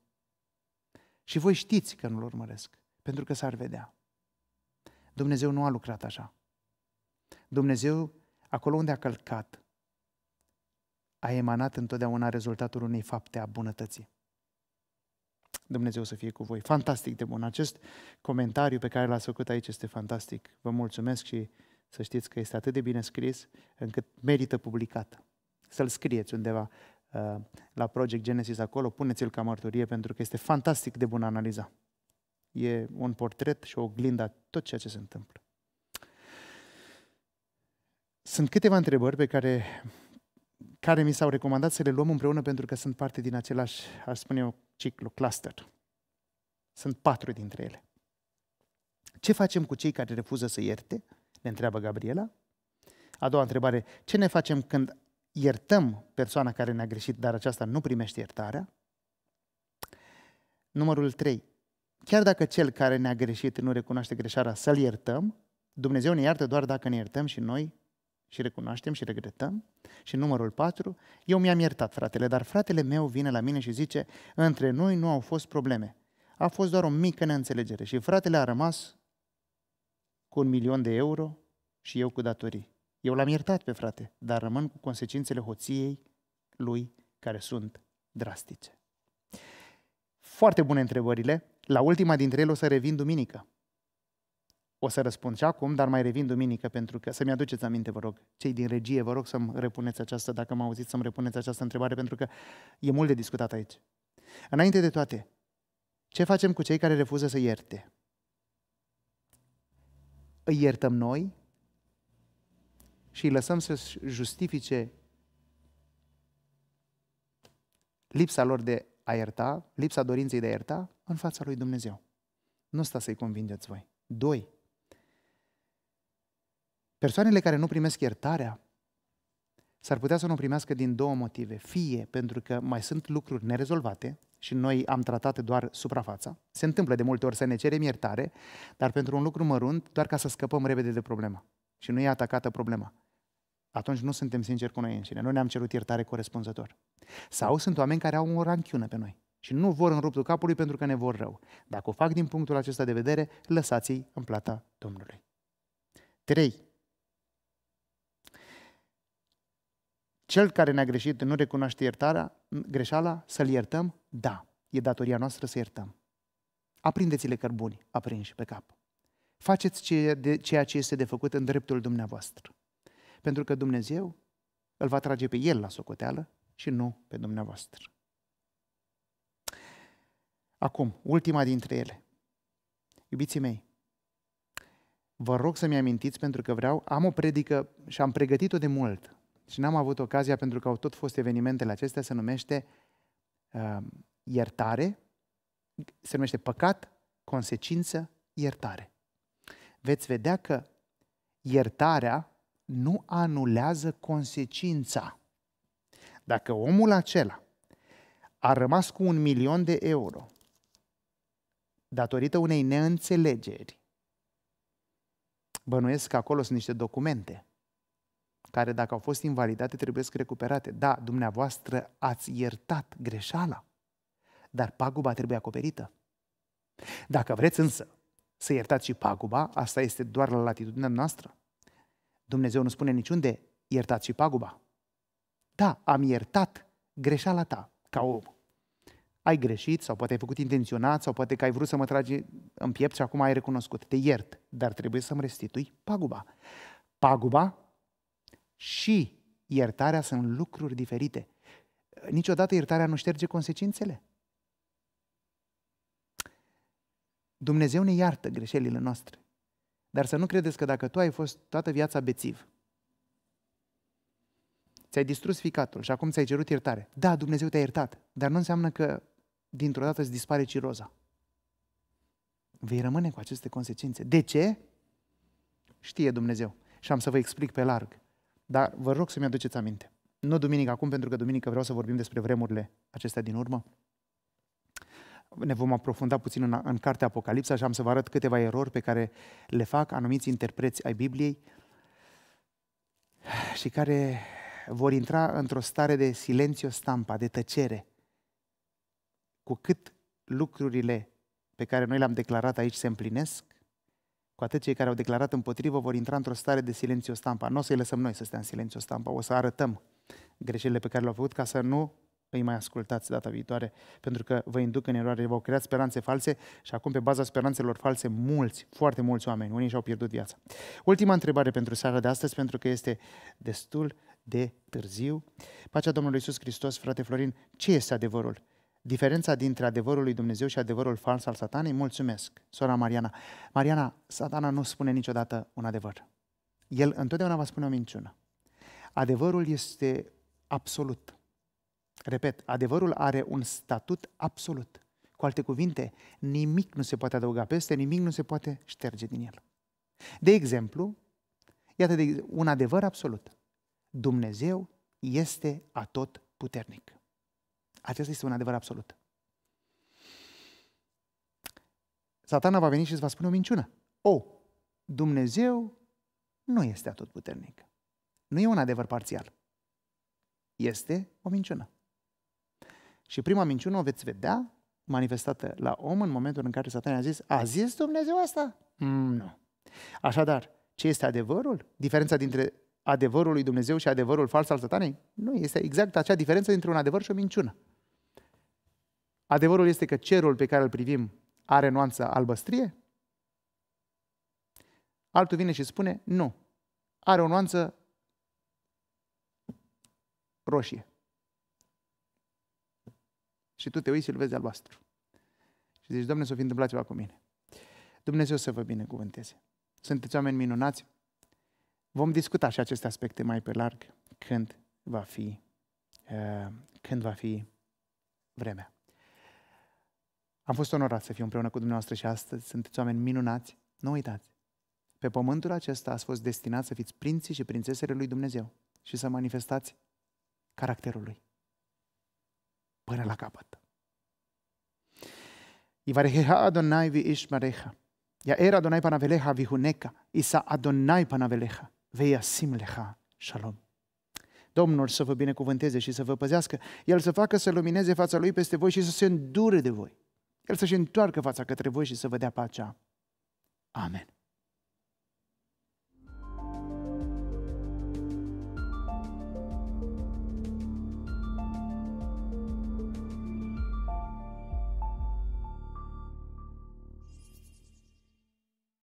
Și voi știți că nu-l urmăresc, pentru că s-ar vedea. Dumnezeu nu a lucrat așa. Dumnezeu, acolo unde a călcat, a emanat întotdeauna rezultatul unei fapte a bunătății. Dumnezeu să fie cu voi. Fantastic de bun. Acest comentariu pe care l-ați făcut aici este fantastic. Vă mulțumesc și să știți că este atât de bine scris încât merită publicat. Să-l scrieți undeva uh, la Project Genesis acolo, puneți-l ca mărturie pentru că este fantastic de bun analiza. E un portret și o oglindă a tot ceea ce se întâmplă. Sunt câteva întrebări pe care care mi s-au recomandat să le luăm împreună pentru că sunt parte din același, aș spune eu, ciclu, cluster. Sunt patru dintre ele. Ce facem cu cei care refuză să ierte? Ne întreabă Gabriela. A doua întrebare, ce ne facem când iertăm persoana care ne-a greșit, dar aceasta nu primește iertarea? Numărul 3. Chiar dacă cel care ne-a greșit nu recunoaște greșeala, să-l iertăm, Dumnezeu ne iartă doar dacă ne iertăm și noi și recunoaștem și regretăm. Și numărul 4, eu mi-am iertat fratele, dar fratele meu vine la mine și zice, între noi nu au fost probleme. A fost doar o mică neînțelegere și fratele a rămas cu un milion de euro și eu cu datorii. Eu l-am iertat pe frate, dar rămân cu consecințele hoției lui care sunt drastice. Foarte bune întrebările. La ultima dintre ele o să revin duminică o să răspund și acum, dar mai revin duminică pentru că să-mi aduceți aminte, vă rog, cei din regie, vă rog să-mi repuneți această, dacă mă auziți, să-mi repuneți această întrebare pentru că e mult de discutat aici. Înainte de toate, ce facem cu cei care refuză să ierte? Îi iertăm noi și îi lăsăm să justifice lipsa lor de a ierta, lipsa dorinței de a ierta în fața lui Dumnezeu. Nu sta să-i convingeți voi. Doi, Persoanele care nu primesc iertarea s-ar putea să nu o primească din două motive. Fie pentru că mai sunt lucruri nerezolvate și noi am tratat doar suprafața. Se întâmplă de multe ori să ne cerem iertare, dar pentru un lucru mărunt, doar ca să scăpăm repede de problema Și nu e atacată problema. Atunci nu suntem sinceri cu noi înșine. noi ne-am cerut iertare corespunzător. Sau sunt oameni care au o ranchiună pe noi și nu vor în ruptul capului pentru că ne vor rău. Dacă o fac din punctul acesta de vedere, lăsați-i în plata Domnului. 3. Cel care ne-a greșit nu recunoaște iertarea, greșeala, să-l iertăm? Da, e datoria noastră să iertăm. Aprindeți-le cărbuni aprinși pe cap. Faceți ceea ce este de făcut în dreptul dumneavoastră. Pentru că Dumnezeu îl va trage pe el la socoteală și nu pe dumneavoastră. Acum, ultima dintre ele. Iubiții mei, vă rog să-mi amintiți pentru că vreau, am o predică și am pregătit-o de mult și n-am avut ocazia pentru că au tot fost evenimentele acestea, se numește uh, iertare, se numește păcat, consecință, iertare. Veți vedea că iertarea nu anulează consecința. Dacă omul acela a rămas cu un milion de euro datorită unei neînțelegeri, bănuiesc că acolo sunt niște documente care dacă au fost invalidate trebuie să recuperate. Da, dumneavoastră ați iertat greșeala, dar paguba trebuie acoperită. Dacă vreți însă să iertați și paguba, asta este doar la latitudinea noastră. Dumnezeu nu spune niciunde iertați și paguba. Da, am iertat greșeala ta ca om. Ai greșit sau poate ai făcut intenționat sau poate că ai vrut să mă tragi în piept și acum ai recunoscut. Te iert, dar trebuie să-mi restitui paguba. Paguba și iertarea sunt lucruri diferite. Niciodată iertarea nu șterge consecințele. Dumnezeu ne iartă greșelile noastre. Dar să nu credeți că dacă tu ai fost toată viața bețiv, ți-ai distrus ficatul și acum ți-ai cerut iertare. Da, Dumnezeu te-a iertat, dar nu înseamnă că dintr-o dată îți dispare ciroza. Vei rămâne cu aceste consecințe. De ce? Știe Dumnezeu. Și am să vă explic pe larg. Dar vă rog să-mi aduceți aminte. Nu duminică acum, pentru că duminică vreau să vorbim despre vremurile acestea din urmă. Ne vom aprofunda puțin în, în cartea Apocalipsa și am să vă arăt câteva erori pe care le fac anumiți interpreți ai Bibliei și care vor intra într-o stare de silențio stampa, de tăcere. Cu cât lucrurile pe care noi le-am declarat aici se împlinesc, cu atât cei care au declarat împotrivă vor intra într-o stare de silențiu stampa. Nu o să-i lăsăm noi să stea în silențiu stampa, o să arătăm greșelile pe care le-au făcut ca să nu îi mai ascultați data viitoare, pentru că vă induc în eroare, vă creați speranțe false și acum pe baza speranțelor false mulți, foarte mulți oameni, unii și-au pierdut viața. Ultima întrebare pentru seara de astăzi, pentru că este destul de târziu. Pacea Domnului Iisus Hristos, frate Florin, ce este adevărul? diferența dintre adevărul lui Dumnezeu și adevărul fals al satanei? Mulțumesc, sora Mariana. Mariana, satana nu spune niciodată un adevăr. El întotdeauna va spune o minciună. Adevărul este absolut. Repet, adevărul are un statut absolut. Cu alte cuvinte, nimic nu se poate adăuga peste, nimic nu se poate șterge din el. De exemplu, iată de un adevăr absolut. Dumnezeu este atot puternic. Acesta este un adevăr absolut. Satana va veni și îți va spune o minciună. O, oh, Dumnezeu nu este atât puternic. Nu e un adevăr parțial. Este o minciună. Și prima minciună o veți vedea manifestată la om în momentul în care satana a zis, a zis Dumnezeu asta? Mm, nu. Așadar, ce este adevărul? Diferența dintre adevărul lui Dumnezeu și adevărul fals al satanei? Nu, este exact acea diferență dintre un adevăr și o minciună. Adevărul este că cerul pe care îl privim are nuanța albăstrie? Altul vine și spune, nu, are o nuanță roșie. Și tu te uiți și îl vezi albastru. Și zici, Doamne, să fi întâmplat ceva cu mine. Dumnezeu să vă binecuvânteze. Sunteți oameni minunați. Vom discuta și aceste aspecte mai pe larg când va fi, uh, când va fi vremea. Am fost onorat să fiu împreună cu dumneavoastră și astăzi sunteți oameni minunați. Nu uitați, pe pământul acesta ați fost destinați să fiți prinții și prințesele lui Dumnezeu și să manifestați caracterul lui. Până la capăt. Ivareheha Adonai vi ishmareha. Ia era Adonai panaveleha vihuneca. Isa Adonai panaveleha. Veia simleha. Shalom. Domnul să vă binecuvânteze și să vă păzească. El să facă să lumineze fața lui peste voi și să se îndure de voi el să-și întoarcă fața către voi și să vă dea pacea. Amen.